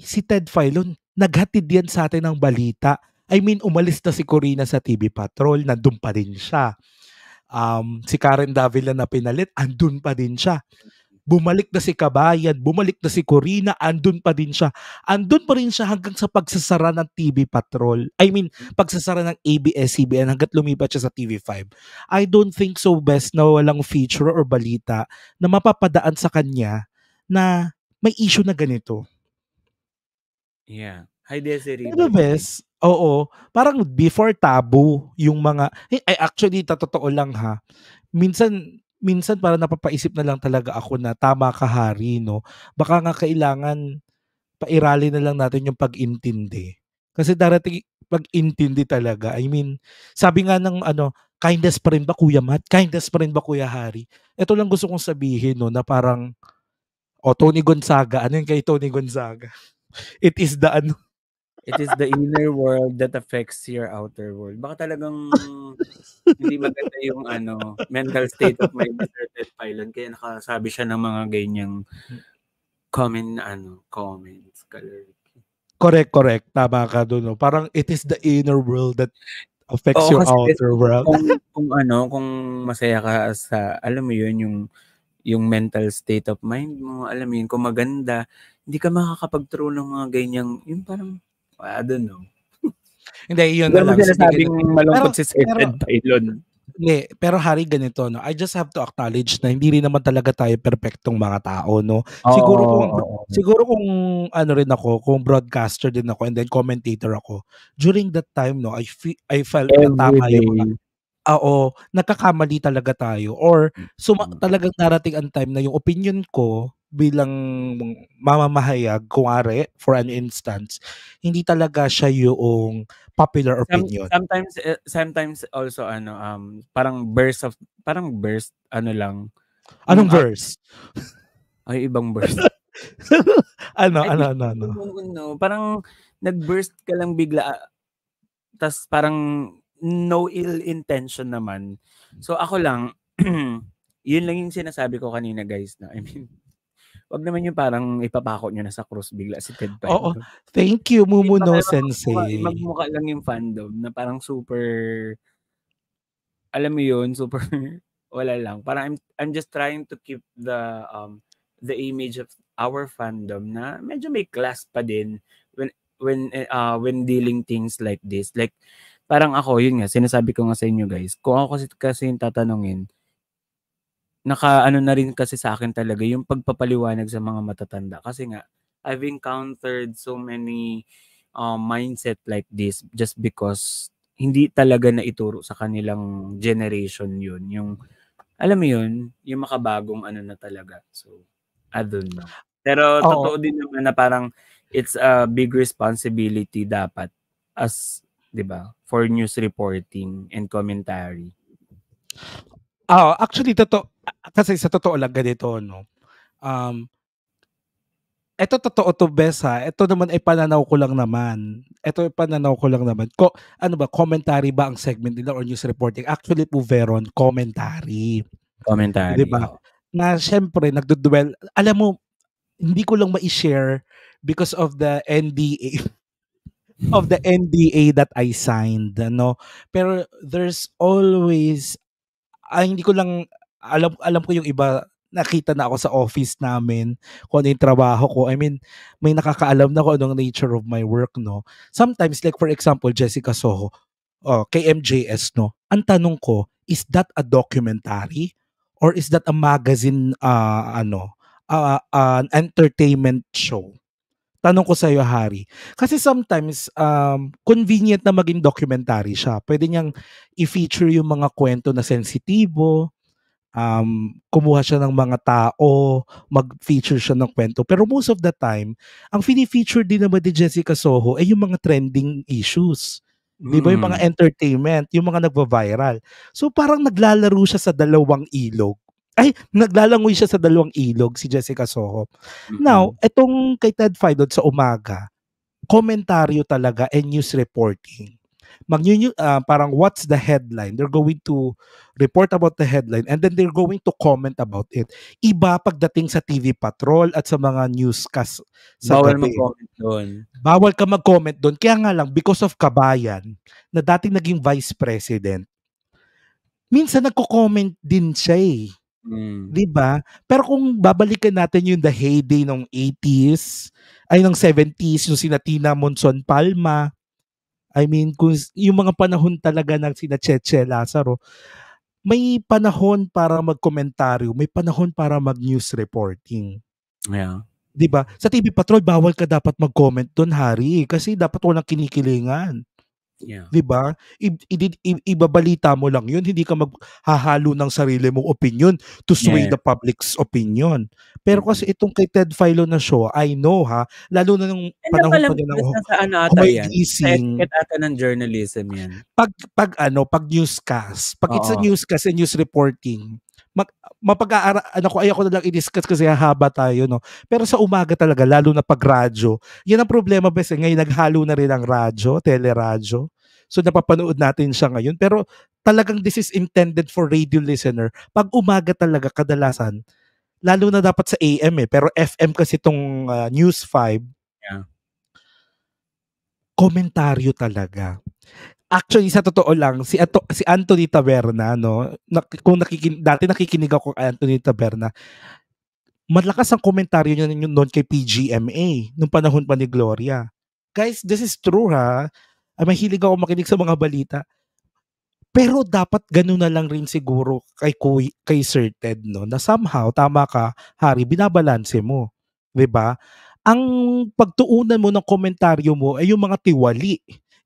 A: si Ted Filon, naghatid yan sa atin ng balita I mean, umalis na si Corina sa TV Patrol, nandun pa rin siya. Um, si Karen Davila na pinalit, andun pa din siya. Bumalik na si Kabayan, bumalik na si Corina, andun pa din siya. Andun pa rin siya hanggang sa pagsasara ng TV Patrol. I mean, pagsasara ng ABS-CBN hanggat lumipat siya sa TV5. I don't think so best na walang feature or balita na mapapadaan sa kanya na may issue na ganito.
B: Yeah. High Desiree. Ano Pero
A: best? oo, parang before taboo yung mga, eh, ay actually, tatotoo lang ha, minsan, minsan para napapaisip na lang talaga ako na tama ka hari, no? Baka nga kailangan pairali na lang natin yung pag-intindi. Kasi darating pag-intindi talaga. I mean, sabi nga ng ano, kindness pa rin ba Kuya Matt? Kindness pa rin ba Kuya Hari? Ito lang gusto kong sabihin, no, na parang, o oh, Tony Gonzaga, ano yung kay Tony Gonzaga? It is the ano,
B: It is the inner world that affects your outer world. Baka talagang hindi maganda yung ano, mental state of my ni Sir Kaya nakasabi siya ng mga ganyang comment, ano, comments. Color.
A: Correct, correct. Tama ka doon. No? Parang it is the inner world that affects Oo, your outer world. Kung,
B: kung ano, kung masaya ka sa, alam mo yun, yung yung mental state of mind mo, alam mo yun, kung maganda, hindi ka makakapag true ng mga ganyang, yung parang, I don't know. Hindi, yun na lang. sinasabing malungkot si Seth Ed Pylon.
A: Hindi, pero hari ganito, no? I just have to acknowledge na hindi rin naman talaga tayo perfectong mga tao, no? Oh, siguro kung, oh, siguro kung ano rin ako, kung broadcaster din ako and then commentator ako, during that time, no, I, feel, I felt na tama yung oo, nakakamali talaga tayo or suma- mm. talagang narating ang time na yung opinion ko bilang mamamahayag, kuwari, for an instance, hindi talaga siya yung popular opinion.
B: sometimes, sometimes also, ano, um, parang burst of, parang burst, ano lang. Anong verse? Ay, ibang burst. ano, ano, ano, ano, ano? Parang nag-burst ka lang bigla, tas parang no ill intention naman. So ako lang, yun lang yung sinasabi ko kanina guys na I mean wag naman yung parang ipapako niyo na sa cross bigla si Ted Pai. Oh, Thank you, Mumuno Sensei. Magmukha lang yung fandom na parang super, alam mo yun, super, wala lang. Parang I'm, I'm just trying to keep the, um, the image of our fandom na medyo may class pa din when when uh, when dealing things like this like parang ako yun nga sinasabi ko nga sa inyo guys kung ako kasi kasi yung tatanungin naka ano na rin kasi sa akin talaga yung pagpapaliwanag sa mga matatanda kasi nga I've encountered so many uh, mindset like this just because hindi talaga na ituro sa kanilang generation yun yung alam mo yun yung makabagong ano na talaga so I don't know pero Oo. totoo din naman na parang it's a big responsibility dapat as 'di ba for news reporting and commentary Oh, actually totoo kasi sa totoo lang ganito, no? Um,
A: ito totoo to best ha. Ito naman ay pananaw ko lang naman. Ito ay pananaw ko lang naman. Ko, ano ba, commentary ba ang segment nila or news reporting? Actually po, Veron, commentary.
B: Commentary. Di ba?
A: Na syempre, nagduduel. Alam mo, hindi ko lang ma-share because of the NDA. of the NDA that I signed, no? Pero there's always, ah, hindi ko lang alam alam ko yung iba nakita na ako sa office namin kung ano yung trabaho ko. I mean, may nakakaalam na ko anong nature of my work, no? Sometimes, like for example, Jessica Soho, oh, KMJS, no? Ang tanong ko, is that a documentary? Or is that a magazine, uh, ano, uh, an entertainment show? Tanong ko sa iyo, Hari. Kasi sometimes, um, convenient na maging documentary siya. Pwede niyang i-feature yung mga kwento na sensitibo, um, kumuha siya ng mga tao, mag-feature siya ng kwento. Pero most of the time, ang fini-feature din naman ni Jessica Soho ay yung mga trending issues. Mm. Di ba? Yung mga mm. entertainment, yung mga nagva-viral. So parang naglalaro siya sa dalawang ilog. Ay, naglalangoy siya sa dalawang ilog si Jessica Soho. Mm-hmm. Now, itong kay Ted Filon sa umaga, komentaryo talaga and news reporting mag uh, ah, parang what's the headline? They're going to report about the headline and then they're going to comment about it. Iba pagdating sa TV Patrol at sa mga newscast sa Bawal mag-comment doon. Bawal ka mag-comment doon. Kaya nga lang, because of Kabayan, na dating naging vice president, minsan nagko-comment din siya eh. Mm. 'Di ba? Pero kung babalikan natin yung the heyday ng 80s, ay ng 70s, yung sina Tina Monson Palma, I mean, kung yung mga panahon talaga ng sina Cheche Lazaro, may panahon para magkomentaryo, may panahon para mag-news reporting. Yeah. 'Di ba? Sa TV Patrol bawal ka dapat mag-comment doon, Hari, kasi dapat walang kinikilingan. Yeah. 'Di ba? I- i- i- ibabalita mo lang 'yun, hindi ka maghahalo ng sarili mong opinion to sway yeah. the public's opinion. Pero kasi itong kay Ted Filo na show, I know ha, lalo na nung And panahon pa nila ng saan ata yan.
B: ata ng journalism 'yan.
A: Pag pag ano, pag newscast, pag Oo. it's a newscast and news reporting, mag, mapag-aara, ano ko, ayoko na lang i-discuss kasi haba tayo, no? Pero sa umaga talaga, lalo na pag radyo, yan ang problema bes, eh. ngayon naghalo na rin ang radyo, teleradyo. So napapanood natin siya ngayon. Pero talagang this is intended for radio listener. Pag umaga talaga, kadalasan, lalo na dapat sa AM eh, pero FM kasi itong uh, ah, News 5, yeah. komentaryo talaga. Actually, sa totoo lang, si, Ato, si Anthony Taberna, no, na, kung nakikin, dati nakikinig ako kay Anthony Taberna, malakas ang komentaryo niya noon kay PGMA, nung panahon pa ni Gloria. Guys, this is true ha. Ay, ah, mahilig ako makinig sa mga balita. Pero dapat ganun na lang rin siguro kay, Kuy, kay Sir Ted, no? Na somehow, tama ka, hari binabalanse mo. 'di ba? Ang pagtuunan mo ng komentaryo mo ay yung mga tiwali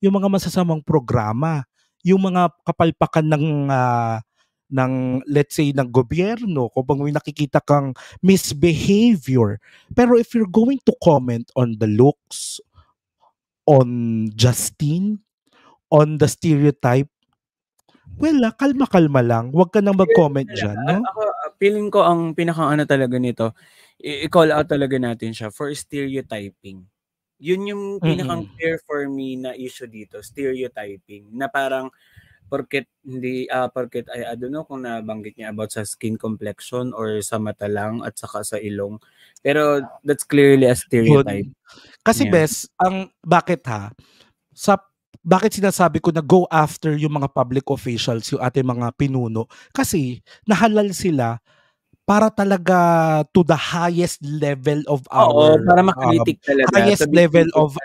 A: yung mga masasamang programa, yung mga kapalpakan ng uh, ng let's say ng gobyerno kung may nakikita kang misbehavior pero if you're going to comment on the looks on Justine on the stereotype well kalma-kalma lang wag ka nang mag-comment diyan no
B: ako ah, feeling ko ang pinaka ano talaga nito i-call out talaga natin siya for stereotyping yun yung pinakang mm-hmm. clear for me na issue dito, stereotyping, na parang porket hindi uh, porket ay I don't know kung nabanggit niya about sa skin complexion or sa mata lang at saka sa ilong pero that's clearly a stereotype Good.
A: kasi yeah. bes ang bakit ha sa bakit sinasabi ko na go after yung mga public officials yung ating mga pinuno kasi nahalal sila para talaga to the highest level of our Oo, para um, makritik um, talaga highest Sabi level of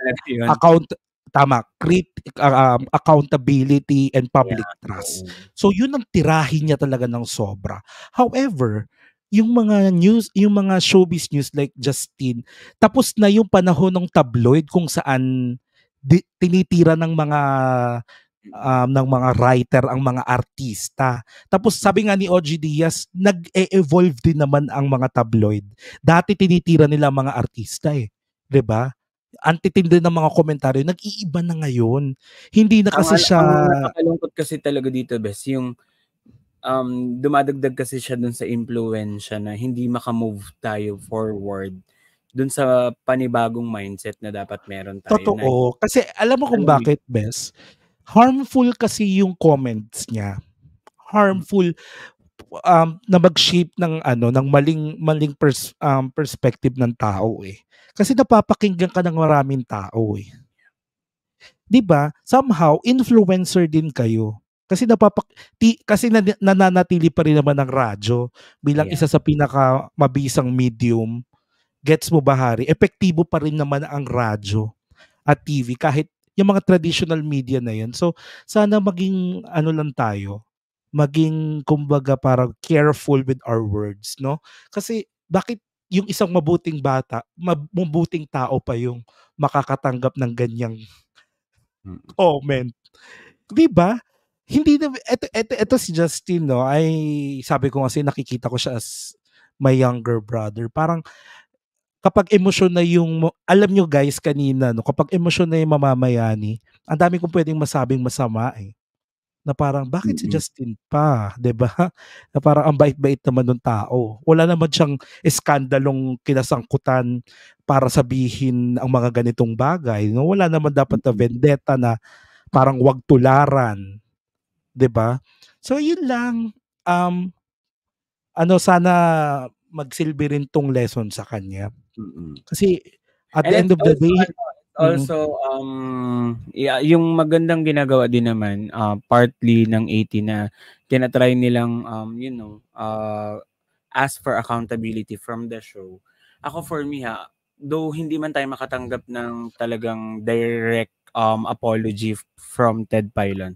A: account tama crit, ah, um, accountability and public yeah. trust so yun ang tirahin niya talaga ng sobra however yung mga news yung mga showbiz news like Justin tapos na yung panahon ng tabloid kung saan di, tinitira ng mga um, ng mga writer, ang mga artista. Tapos sabi nga ni OG Diaz, nag-evolve din naman ang mga tabloid. Dati tinitira nila mga artista eh. 'Di ba? antitindi ng mga komentaryo, nag-iiba na ngayon. Hindi na kasi ang, siya... Ang
B: nakakalungkot kasi talaga dito, Bes, yung um, dumadagdag kasi siya dun sa influensya na hindi makamove tayo forward dun sa panibagong mindset na dapat meron tayo. Totoo. Na, eh.
A: kasi alam mo kung bakit, Bes? harmful kasi yung comments niya. Harmful um, na mag-shape ng ano ng maling maling pers, um, perspective ng tao eh. Kasi napapakinggan ka ng maraming tao eh. 'Di ba? Somehow influencer din kayo. Kasi napapak ti, kasi nan, nananatili pa rin naman ng radyo bilang yeah. isa sa pinaka mabisang medium. Gets mo ba hari? Epektibo pa rin naman ang radyo at TV kahit yung mga traditional media na yan. So, sana maging ano lang tayo, maging kumbaga parang careful with our words, no? Kasi bakit yung isang mabuting bata, mabuting tao pa yung makakatanggap ng ganyang mm. comment. 'Di ba? Hindi na eto eto eto si Justin no, ay sabi ko kasi nakikita ko siya as my younger brother. Parang kapag emosyon na yung, alam nyo guys kanina, no, kapag emosyon na yung mamamayani, ang dami kong pwedeng masabing masama eh. Na parang, bakit si mm. Justin pa? ba diba? Na parang ang bait-bait naman ng tao. Wala naman siyang eskandalong kinasangkutan para sabihin ang mga ganitong bagay. No? Wala naman dapat na mm. vendetta na parang wag tularan. ba diba? So yun lang. Um, ano sana magsilbi rin tong lesson sa kanya. Kasi
B: at the end of the also, day ano, also mm-hmm. um yeah, yung magandang ginagawa din naman uh, partly ng 80 na tinatry nilang um you know uh ask for accountability from the show. Ako for me ha, though hindi man tayo makatanggap ng talagang direct um apology from Ted Pylon.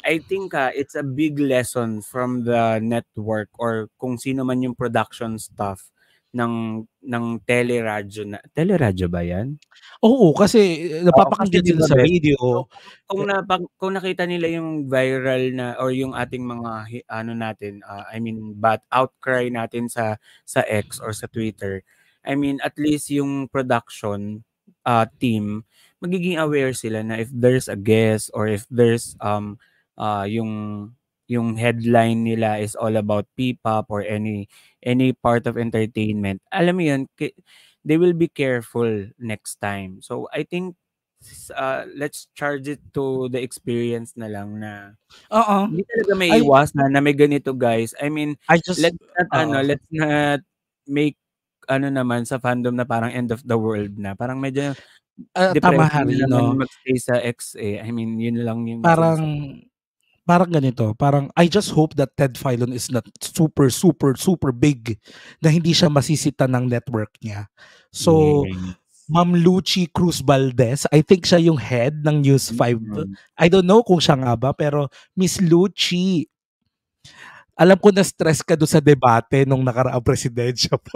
B: I think uh, it's a big lesson from the network or kung sino man yung production staff ng ng teleradyo na teleradyo ba 'yan? Oo, kasi eh, napapakinggan sila sa video. Kung na kung nakita nila yung viral na or yung ating mga ano natin, uh, I mean, bad outcry natin sa sa X or sa Twitter. I mean, at least yung production uh, team magiging aware sila na if there's a guest or if there's um uh, yung yung headline nila is all about P-pop or any any part of entertainment. Alam mo 'yun, they will be careful next time. So I think uh, let's charge it to the experience na lang na Oo. Hindi talaga may iwas na, na may ganito guys. I mean, I just, let's not, uh, ano, let's not make ano naman sa fandom na parang end of the world na. Parang medyo uh, ah, tamahan, no? mag sa X eh. I mean, yun lang yung... Parang,
A: parang ganito, parang I just hope that Ted Filon is not super, super, super big na hindi siya masisita ng network niya. So, yeah. Ma'am Lucy Cruz Valdez. I think siya yung head ng News 5. Mm. I don't know kung siya nga ba, pero Miss Lucy, alam ko na stress ka do sa debate nung nakaraang presidensya po.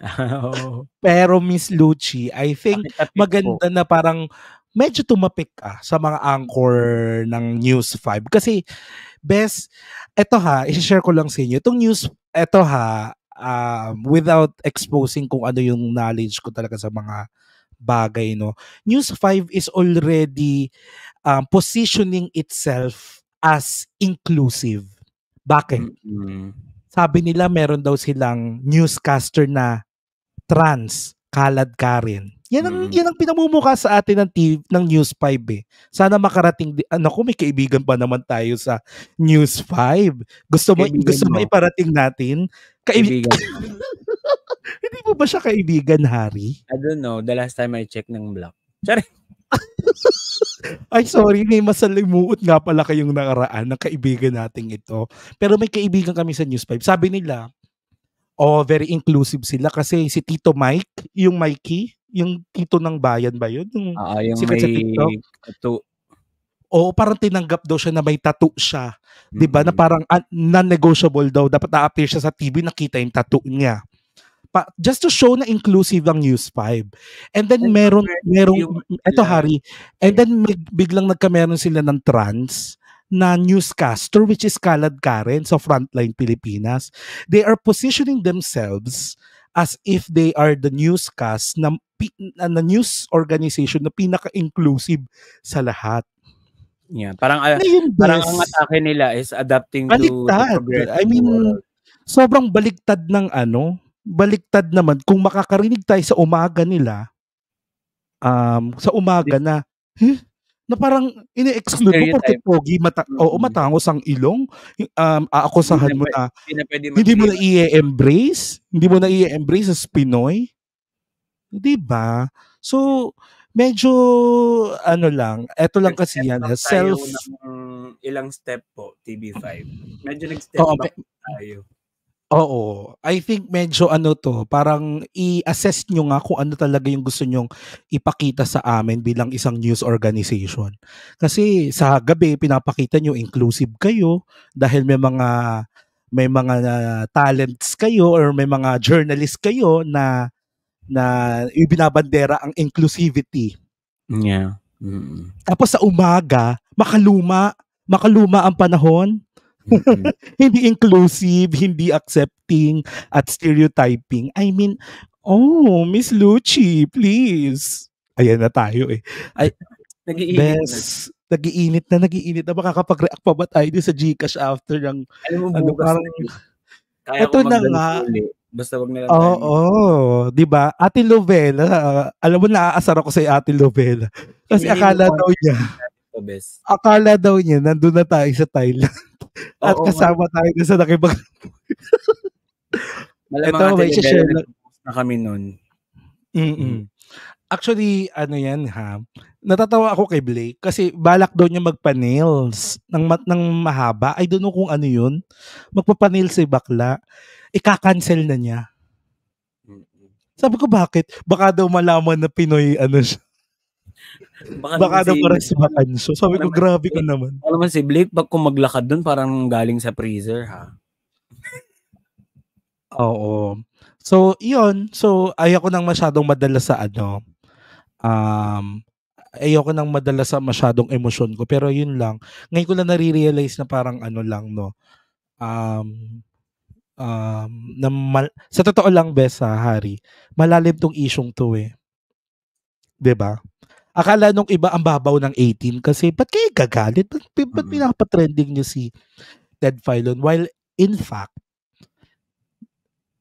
A: pero Miss Lucy, I think maganda na parang medyo tumapik ka sa mga anchor ng News 5 kasi best eto ha i-share ko lang sa inyo itong news eto ha um, without exposing kung ano yung knowledge ko talaga sa mga bagay no News 5 is already um, positioning itself as inclusive bakit mm-hmm. sabi nila meron daw silang newscaster na trans kalad Karen yan ang, mm. yan ang pinamumuka sa atin ng, TV, ng News 5 eh. Sana makarating, di- ano ah, ko may kaibigan pa naman tayo sa News 5. Gusto mo, kaibigan gusto mo iparating natin? Kaib- kaibigan. Hindi mo ba siya kaibigan, Harry?
B: I don't know. The last time I checked ng block.
A: Sorry. Ay, sorry. May masalimuot nga pala kayong nakaraan ng kaibigan nating ito. Pero may kaibigan kami sa News 5. Sabi nila, oh, very inclusive sila kasi si Tito Mike, yung Mikey, yung tito ng bayan ba yun? Yung, uh, yung sikat may sa TikTok? Tattoo. Oo, parang tinanggap daw siya na may tattoo siya. Mm-hmm. 'Di ba? Na mm. parang uh, non-negotiable daw. Dapat na-appear siya sa TV nakita yung tattoo niya. Pa, just to show na inclusive ang News 5. And then And meron merong eto Harry, and then big, biglang nagkameron sila ng trans na newscaster which is Kalad Karen sa Frontline Pilipinas. They are positioning themselves as if they are the newscast na, na news organization na pinaka-inclusive sa lahat.
B: Yan. parang uh, parang ang atake nila is adapting baliktad. to the I mean,
A: sobrang baligtad ng ano, baligtad naman kung makakarinig tayo sa umaga nila um sa umaga na huh? na parang ini-exclude mo porque pogi, mata, o hmm matangos ang ilong, um, aakusahan mo na, hindi, hindi mo na i-embrace, hindi mo na i-embrace as Pinoy. Di ba? So, medyo, ano lang, eto lang kasi yan, ha, eh, self...
B: Ng ilang step po, TB5. Medyo nag-step oh, back tayo.
A: Oo. I think medyo ano to, parang i-assess nyo nga kung ano talaga yung gusto nyong ipakita sa amin bilang isang news organization. Kasi sa gabi, pinapakita nyo inclusive kayo dahil may mga may mga uh, talents kayo or may mga journalist kayo na na ibinabandera ang inclusivity.
B: Yeah. Mm-hmm.
A: Tapos sa umaga, makaluma, makaluma ang panahon hindi inclusive, hindi accepting at stereotyping. I mean, oh, Miss Lucci, please. Ayan na tayo eh. Ay, nag-iinit best, na. Nag-iinit na, nag-iinit na. Makakapag-react pa ba tayo sa Gcash after ng... Alam mo, ano, kaya Ito na nga. Uli.
B: Basta wag nila. Oo,
A: oh, oh, 'di ba? Ate Lovela, uh, alam mo naaasar ako sa Ate Lovela. Kasi akala daw niya. Akala daw niya nandoon na tayo sa Thailand. At Oo, kasama man. tayo din sa nakibag.
B: Malamang Ito, may share na, na kami noon.
A: Mm-mm. Mm. Actually, ano yan ha, natatawa ako kay Blake kasi balak daw niya magpa-nails ng, mat, ng mahaba. I don't know kung ano yun. Magpa-nails si bakla. Ika-cancel na niya. Sabi ko, bakit? Baka daw malaman na Pinoy, ano siya.
B: Baka, Baka na si, parang si
A: Bacanso. Sabi ko, grabe ka
B: naman. Ano naman si Blake, pag kung maglakad doon, parang galing sa freezer, ha?
A: Oo. So, iyon. So, ayoko nang masyadong madala sa ano. Um, ayoko nang madala sa masyadong emosyon ko. Pero yun lang. Ngayon ko lang nare-realize na parang ano lang, no. Um, um, na mal- sa totoo lang, Bes, Besa, Hari, malalim tong isyong to eh. ba? Diba? Akala nung iba ang babaw ng 18 kasi ba't kayo gagalit? Ba't, ba't mm-hmm. pinaka-trending si Ted Filon? While in fact,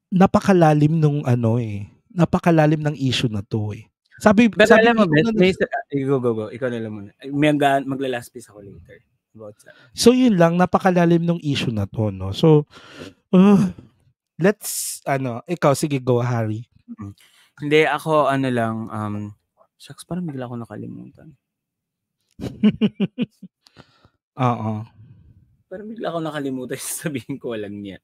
A: napakalalim nung ano eh. Napakalalim ng issue na to eh.
B: Sabi, But sabi alam mo, Bet, na, may, eh, go, go, go. Ikaw na lang muna. May magla-last piece ako later. About
A: So yun lang, napakalalim ng issue na to, no? So, uh, let's, ano, ikaw, sige, go, Harry.
B: Hindi, ako, ano lang, um, Shucks, parang bigla ako nakalimutan. Oo. Parang bigla ako nakalimutan sabihin ko alam niya.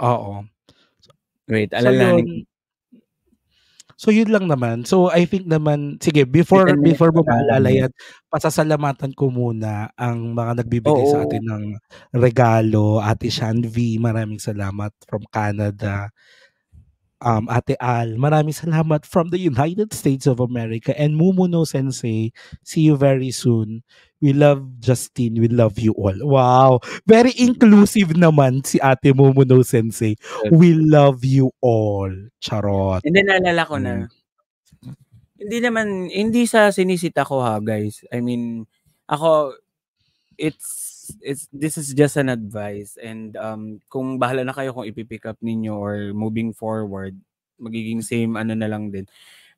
A: Oo. Wait, alalahanin. So, so yun lang naman. So I think naman sige before Ito, before mo maalala pasasalamatan ko muna ang mga nagbibigay Oo. sa atin ng regalo. Ate Shanvi, maraming salamat from Canada um, Ate Al. Maraming salamat from the United States of America. And Mumuno Sensei, see you very soon. We love Justine. We love you all. Wow. Very inclusive naman si Ate Mumuno Sensei. We love you all. Charot.
B: And then naalala ko na. Hmm. Hindi naman, hindi sa sinisita ko ha, guys. I mean, ako, it's it's this is just an advice and um kung bahala na kayo kung ipipick up ninyo or moving forward magiging same ano na lang din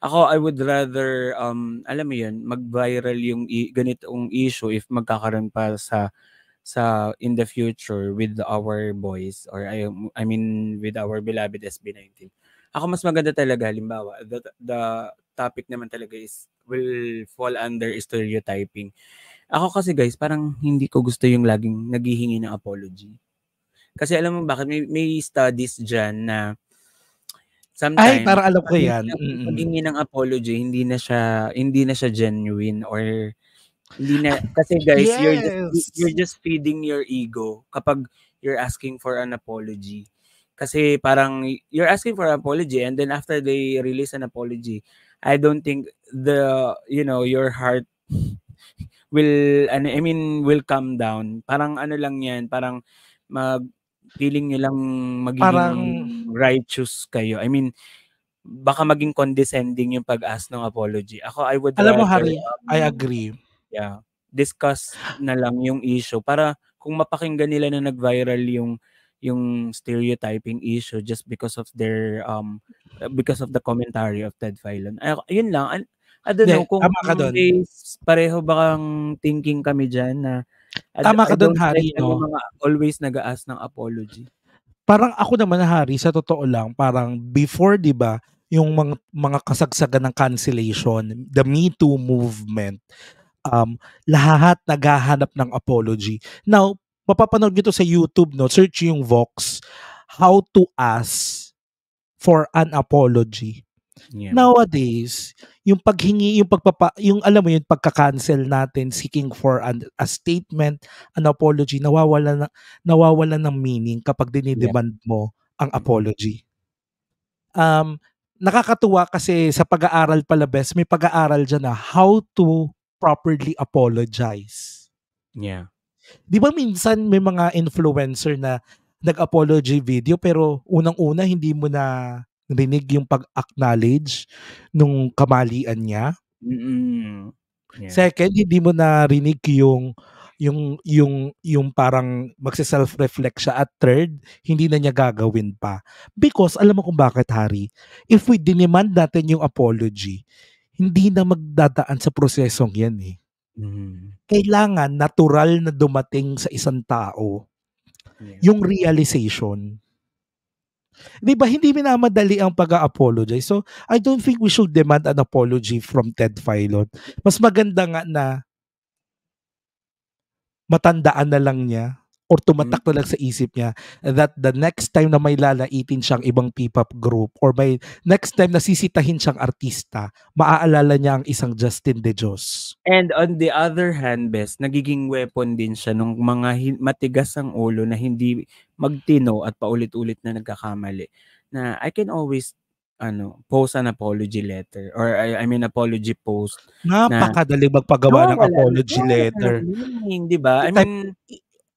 B: ako I would rather um alam mo yun mag-viral yung i- ganitong issue if magkakaroon pa sa sa in the future with our boys or I, I mean with our beloved SB19 ako mas maganda talaga halimbawa the, the topic naman talaga is will fall under stereotyping ako kasi guys, parang hindi ko gusto yung laging naghihingi ng apology. Kasi alam mo bakit may, may studies dyan na sometimes Ay, para alam ko 'yan. Paghingi ng apology, hindi na siya hindi na siya genuine or hindi na kasi guys, yes. you're just, you're just feeding your ego kapag you're asking for an apology. Kasi parang you're asking for an apology and then after they release an apology, I don't think the you know, your heart will ano I mean will calm down. Parang ano lang 'yan, parang mag feeling niyo lang magiging parang, righteous kayo. I mean baka maging condescending yung pag-ask ng apology. Ako I would Alam rather, mo Harry, um, I agree. Yeah. Discuss na lang yung issue para kung mapakinggan nila na nag-viral yung yung stereotyping issue just because of their um because of the commentary of Ted Filon. Ayun lang. I don't know kung tama ka doon. pareho bang thinking kami diyan na I, tama ka doon Harry ano, no? mga always nag-aas ng apology.
A: Parang ako naman Harry sa totoo lang parang before 'di ba yung mga, mga kasagsagan ng cancellation, the Me Too movement, um, lahat naghahanap ng apology. Now, mapapanood nyo to sa YouTube, no? Search yung Vox, how to ask for an apology. Yeah. Nowadays, yung paghingi, yung pagpapa, yung alam mo yun, pagka-cancel natin seeking for an, a statement, an apology, nawawala na, nawawala ng meaning kapag dinidemand yeah. mo ang mm-hmm. apology. Um, nakakatuwa kasi sa pag-aaral pala best, may pag-aaral diyan na how to properly apologize. Yeah. 'Di ba minsan may mga influencer na nag-apology video pero unang-una hindi mo na narinig yung pag-acknowledge nung kamalian niya.
B: Mm-hmm. Yeah.
A: Second, hindi mo narinig yung yung yung yung parang magse-self-reflect siya at third, hindi na niya gagawin pa. Because alam mo kung bakit Harry? if we demand natin yung apology, hindi na magdadaan sa prosesong 'yan eh. Mm-hmm. Kailangan natural na dumating sa isang tao yeah. yung realization Di ba, hindi minamadali ang pag-apologize. So, I don't think we should demand an apology from Ted Filon. Mas maganda nga na matandaan na lang niya or tumatak mm. na lang sa isip niya that the next time na may lalaitin siyang ibang P-pop group or may next time na sisitahin siyang artista, maaalala niya ang isang Justin De Dios.
B: And on the other hand, best, nagiging weapon din siya nung mga matigas ang ulo na hindi magtino at paulit-ulit na nagkakamali. Na I can always ano, post an apology letter or I, I mean apology post. Napakadali na, magpagawa no, ng apology wala, letter. Hindi eh, ba? I mean,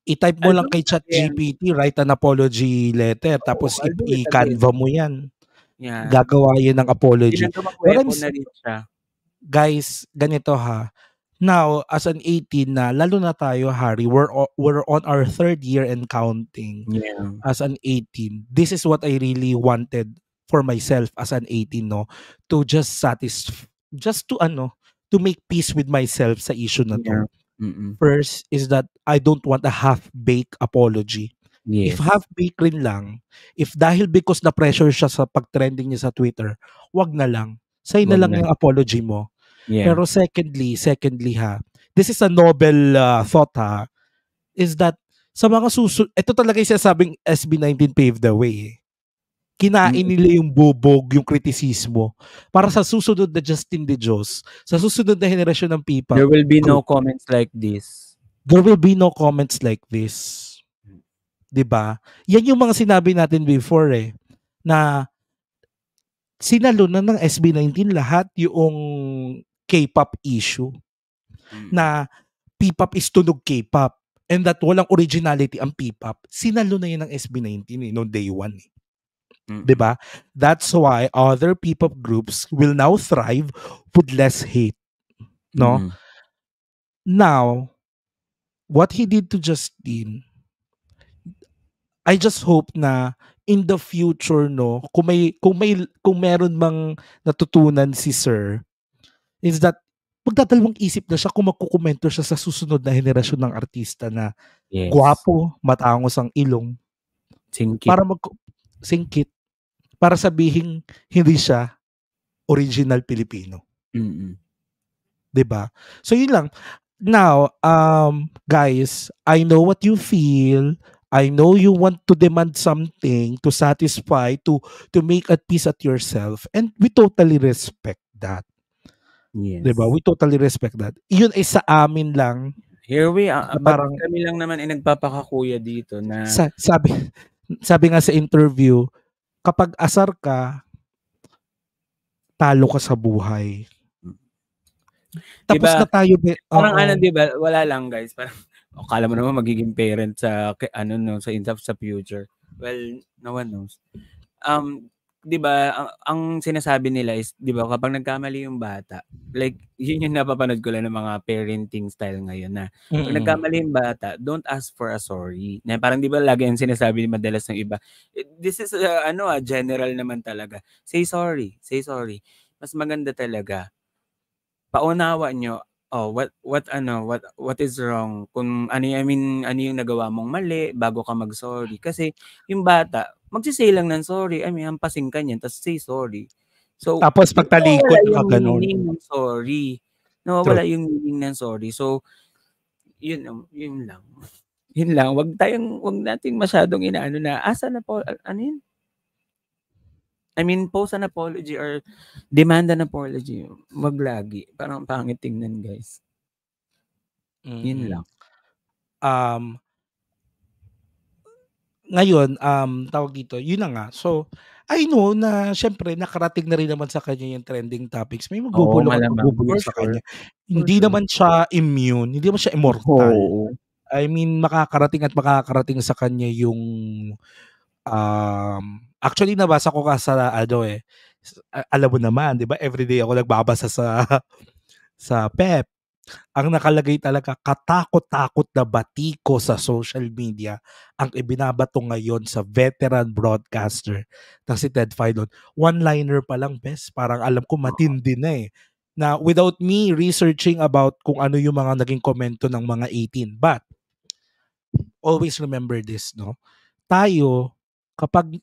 B: I-type mo lang ano kay chat GPT,
A: write an apology letter, oh, tapos ano i-canva mo yan. Yeah. Gagawa yun ng apology. But I'm, guys, ganito ha. Now, as an 18 na, lalo na tayo, Harry, we're, we're on our third year and counting yeah. as an 18. This is what I really wanted for myself as an 18, no? To just satisfy, just to ano, to make peace with myself sa issue na to. Yeah. Mm-mm. First is that I don't want a half-baked apology. Yes. If half-baked rin lang, if dahil because na-pressure siya sa pag-trending niya sa Twitter, wag na lang. Say na lang na. yung apology mo. Yeah. Pero secondly, secondly ha, this is a noble uh, thought ha, is that sa mga susunod, ito talaga yung sinasabing SB19 paved the way. Eh kinain mm. nila yung bubog, yung kritisismo para sa susunod na Justin De Dios, sa susunod na henerasyon ng pipa. There will be no comments
B: like this.
A: There will be no comments like this. 'Di ba? Yan yung mga sinabi natin before eh na sinalo na ng SB19 lahat yung K-pop issue mm. na P-pop is tunog K-pop and that walang originality ang P-pop. Sinalo na yan ng SB19 eh, no day one eh. Mm. 'Di ba? That's why other people groups will now thrive with less hate. No? Mm. Now, what he did to Justin, I just hope na in the future no, kung may kung may kung meron mang natutunan si Sir is that magdadalawang isip na siya kung magkukomento siya sa susunod na henerasyon ng artista na yes. gwapo, matangos ang ilong. Singkit. Para mag singkit para sabihing hindi siya original Pilipino. Mm-hmm. 'Di ba? So yun lang. Now, um guys, I know what you feel. I know you want to demand something to satisfy, to to make at peace at yourself and we totally respect that. Yes. 'Di ba? We totally respect that. 'Yun ay sa amin lang.
B: Here we are. Parang, kami lang naman ay nagpapakakuya dito na sa,
A: sabi sabi nga sa interview, kapag asar ka, talo ka sa buhay.
B: Tapos diba, na tayo. Be- parang ano, di ba? Wala lang, guys. Parang, o, oh, kala mo naman magiging parent sa, ano, no, sa, sa future. Well, no one knows. Um, 'di ba, ang, ang sinasabi nila is 'di ba kapag nagkamali yung bata, like yun yung napapanood ko lang ng mga parenting style ngayon na mm-hmm. pag nagkamali yung bata, don't ask for a sorry. Na parang 'di ba lagi ang sinasabi ni madalas ng iba. Eh, this is uh, ano, uh, general naman talaga. Say sorry, say sorry. Mas maganda talaga paunawa nyo oh, what what ano, what what is wrong? Kung ano, I mean, ano yung nagawa mong mali bago ka mag-sorry kasi yung bata magsisay lang ng sorry. I mean, hampasin ka niyan tapos say sorry. So tapos pagtalikod ka ganun. Sorry. Nawawala True. yung meaning ng sorry. So yun um, yun lang. yun lang. Wag tayong wag nating masyadong inaano na asa na po ano yun? I mean, post an apology or demand an apology. Wag lagi. Parang pangit tingnan, guys. Mm-hmm. Yun mm. lang. Um,
A: ngayon, um, tawag dito, yun na nga. So, I know na, syempre, nakarating na rin naman sa kanya yung trending topics. May magbubulong oh, at magbubulong sa kanya. Hindi sure. naman siya immune. Hindi naman siya immortal. Oh. I mean, makakarating at makakarating sa kanya yung um, Actually, nabasa ko ka sa ano eh. Alam mo naman, di ba? Everyday ako nagbabasa sa sa PEP. Ang nakalagay talaga, katakot-takot na batiko sa social media ang ibinabato ngayon sa veteran broadcaster na si Ted Filon. One-liner pa lang, best. Parang alam ko matindi na eh na without me researching about kung ano yung mga naging komento ng mga 18. But, always remember this, no? Tayo, kapag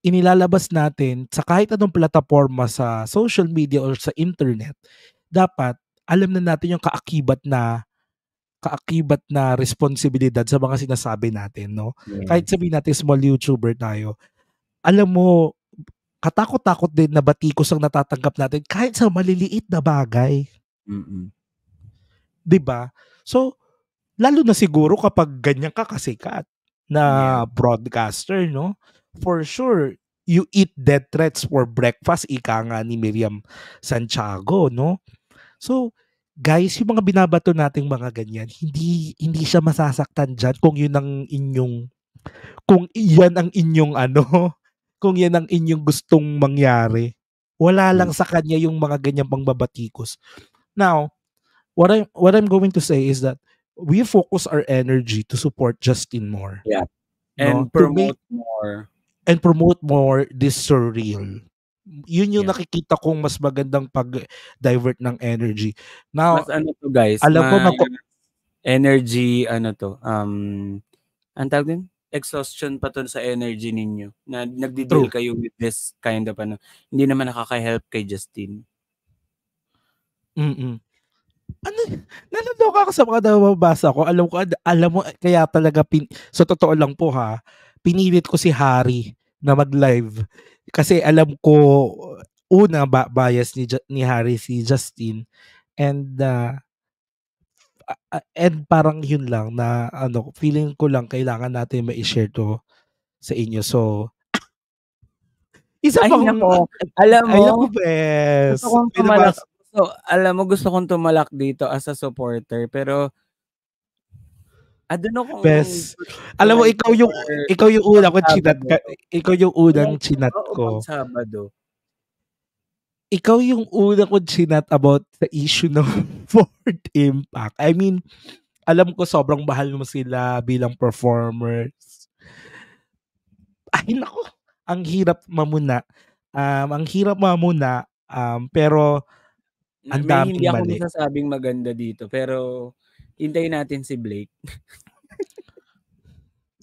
A: inilalabas natin sa kahit anong platforma sa social media or sa internet, dapat alam na natin yung kaakibat na kaakibat na responsibilidad sa mga sinasabi natin, no? Yeah. Kahit sabihin natin small YouTuber tayo, alam mo, katakot-takot din na batikos ang natatanggap natin kahit sa maliliit na bagay. Mm-mm. 'Di ba? So, lalo na siguro kapag ganyan ka kasikat na yeah. broadcaster, no? for sure, you eat death threats for breakfast, ika nga ni Miriam Santiago, no? So, guys, yung mga binabato nating mga ganyan, hindi hindi siya masasaktan diyan kung yun ang inyong kung iyan ang inyong ano, kung yan ang inyong gustong mangyari. Wala hmm. lang sa kanya yung mga ganyan pangbabatikos. Now, what I what I'm going to say is that we focus our energy to support Justin more.
C: Yeah.
B: And no? promote make, more
A: and promote more this surreal. Yun yung yeah. nakikita kong mas magandang pag-divert ng energy. Now, mas ano to guys, alam ko mag-
B: energy, ano to, um, ang tawag din? exhaustion pa to sa energy ninyo na nagdi-deal kayo with this kind of ano. Hindi naman nakaka-help kay Justin.
C: Mm
A: ano, nalaloka ako sa mga nababasa ko. Alam ko, alam mo, kaya talaga, pin, so totoo lang po ha, pinilit ko si Harry na mag-live kasi alam ko una ba- bias ni ni Harry si Justin and uh, and parang yun lang na ano feeling ko lang kailangan natin ma-share to sa inyo so
C: isa
B: Ay, pa nako.
C: Alam
A: mo. Ay, nako,
B: best. Gusto kong tumalak. So, alam mo, gusto kong tumalak dito as a supporter. Pero, I ah, don't know kung... Best. Alam mo, ikaw yung, ikaw yung unang ko chinat ka. Ikaw yung unang
A: chinat ko.
B: Sabado.
A: Ikaw yung unang ko chinat about sa issue ng Ford Impact. I mean, alam ko sobrang bahal mo sila bilang performers. Ay, nako. Ang hirap mamuna. Um, ang hirap mamuna. Um, pero, ang daming mali. Hindi ako
B: masasabing maganda dito. Pero, Hintayin natin si Blake.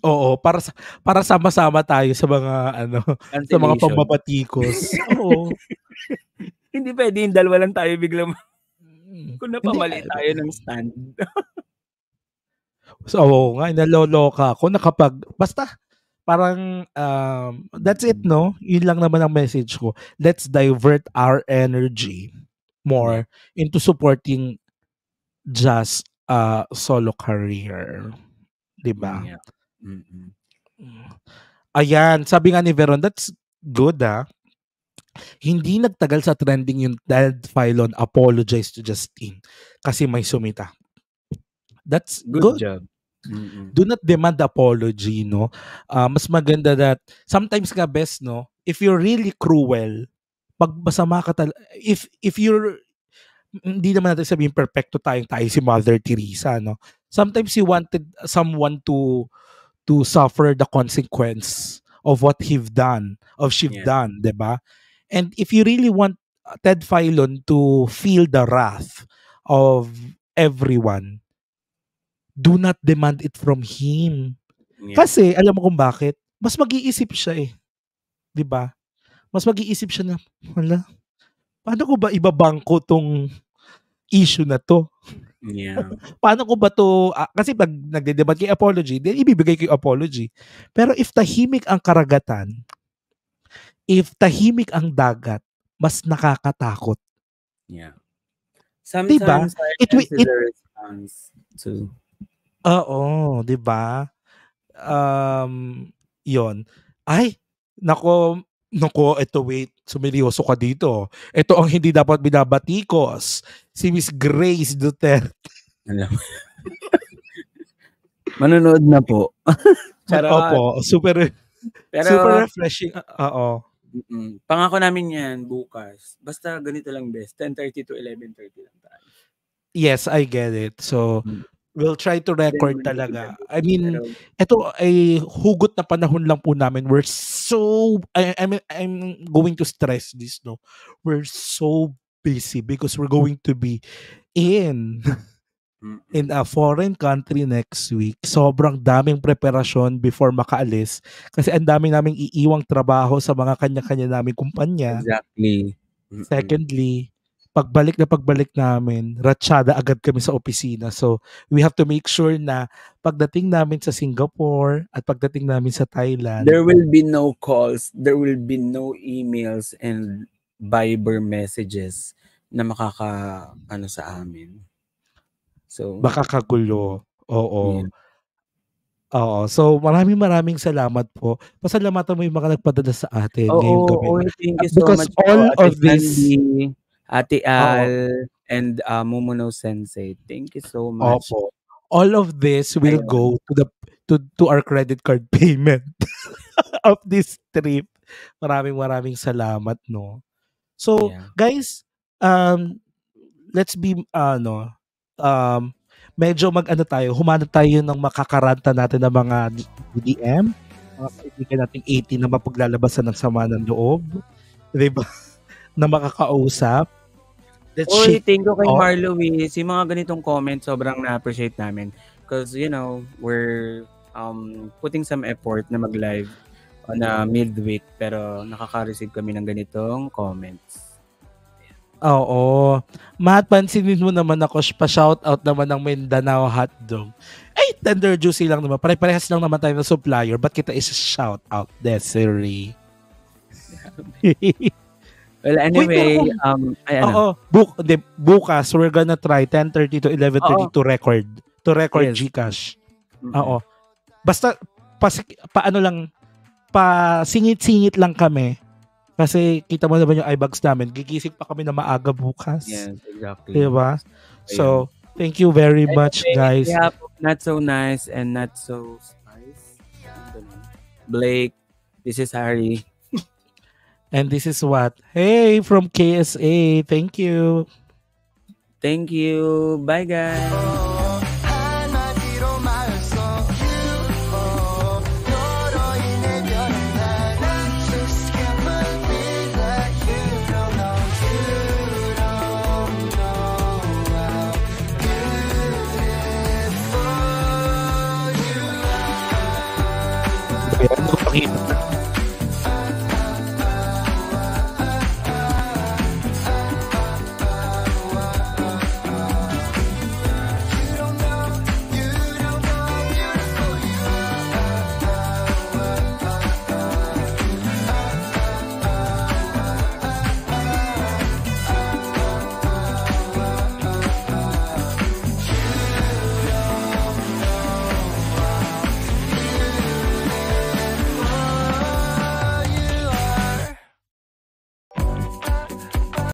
A: Oo, para para sama-sama tayo sa mga ano, sa mga pambabatikos. Oo.
B: Hindi pwede yung dalawa lang tayo bigla. Hmm. kung napamali Hindi, tayo ng stand.
A: so, oo nga, naloloka ako nakapag, basta, parang, um, that's it, no? Yun lang naman ang message ko. Let's divert our energy more into supporting just uh, solo career. 'Di ba? Mm, yeah. Mm-hmm. Ayan, sabi nga ni Veron, that's good ah. Hindi nagtagal sa trending yung Ted Filon apologize to Justin kasi may sumita. That's
B: good. good. job. mm
A: Do not demand apology, no? Uh, mas maganda that sometimes nga best, no? If you're really cruel, pag masama ka tal- if if you're hindi naman natin sabihin perfecto tayong tayo si Mother Teresa, no? Sometimes he wanted someone to to suffer the consequence of what he've done, of she've yeah. done, di ba? And if you really want uh, Ted Filon to feel the wrath of everyone, do not demand it from him. Yeah. Kasi, alam mo kung bakit? Mas mag-iisip siya eh. Di ba? Mas mag-iisip siya na, wala, paano ko ba ibabangko tong issue na to? Yeah. paano ko ba to, uh, kasi pag nagde-debate kay apology, then ibibigay ko yung apology. Pero if tahimik ang karagatan, if tahimik ang dagat, mas nakakatakot.
B: Yeah. Diba? Sometimes diba? I it, it, it, response
A: Oo, di ba? Um, yon. Ay, nako, Nako, eto wait, sumiliyoso ka dito. Ito ang hindi dapat binabatikos. Si Miss Grace Duterte.
B: Alam. Ano? Manonood na po. Charot. Opo, super pero, super refreshing. Oo. Pangako namin yan bukas. Basta ganito lang best. 10.30 to 11.30 lang tayo.
A: Yes, I get it. So, mm-hmm. We'll try to record talaga. I mean, ito ay hugot na panahon lang po namin. We're so, I, I mean, I'm going to stress this, no? We're so busy because we're going to be in in a foreign country next week. Sobrang daming preparasyon before makaalis kasi ang dami naming iiwang trabaho sa mga kanya-kanya naming kumpanya.
B: Exactly.
A: Secondly, pagbalik na pagbalik namin, ratsyada agad kami sa opisina. So, we have to make sure na pagdating namin sa Singapore at pagdating namin sa Thailand. There will
B: be no calls, there will be no emails and Viber messages na makaka ano sa amin. So, baka
A: kagulo. Oo. Yeah. Oo. So, maraming maraming salamat po. Pasalamatan mo yung mga nagpadala sa atin Oo, ngayong gabi. Oh, thank you so Because much all po, of this...
B: Sandy Ate Al, oh. and uh, Momono Sensei. Thank you so much. Opo.
A: All of this will Ayun. go to the to to our credit card payment of this trip. Maraming maraming salamat no. So yeah. guys, um let's be ano uh, um medyo mag-ano tayo, humana tayo ng makakaranta natin ng mga DDM, mga kaibigan nating 80 na mapaglalabasan ng sama ng loob. Diba? na makakausap. That's Oy, shit. thank
B: you kay Marlo eh. Si mga ganitong comments, sobrang na-appreciate namin. Because, you know, we're um, putting some effort na mag-live on a midweek pero nakaka-receive kami ng ganitong comments.
A: Oo. Mahat, pansinin mo naman ako, pa-shout out naman ng Mindanao Hot Dog. Ay, tender juicy lang naman. Pare-parehas lang naman tayo ng supplier. Ba't kita isa-shout out, Desiree? Well, anyway, Wait, um, ay, ano? Oo, buk, de, bukas, we're gonna try 10.30 to 11.30 to record. To record yes. Gcash. Oo. Basta, pa, ano lang, pa singit-singit lang kami. Kasi kita mo naman yung iBags namin. Gigising pa kami na maaga bukas. Yes, exactly. Diba?
B: Ayan. So,
A: thank you very anyway, much, guys. Yeah,
B: not so nice and not so spice. Blake, this is Harry.
A: And this is what? Hey, from
B: KSA. Thank you. Thank you. Bye, guys.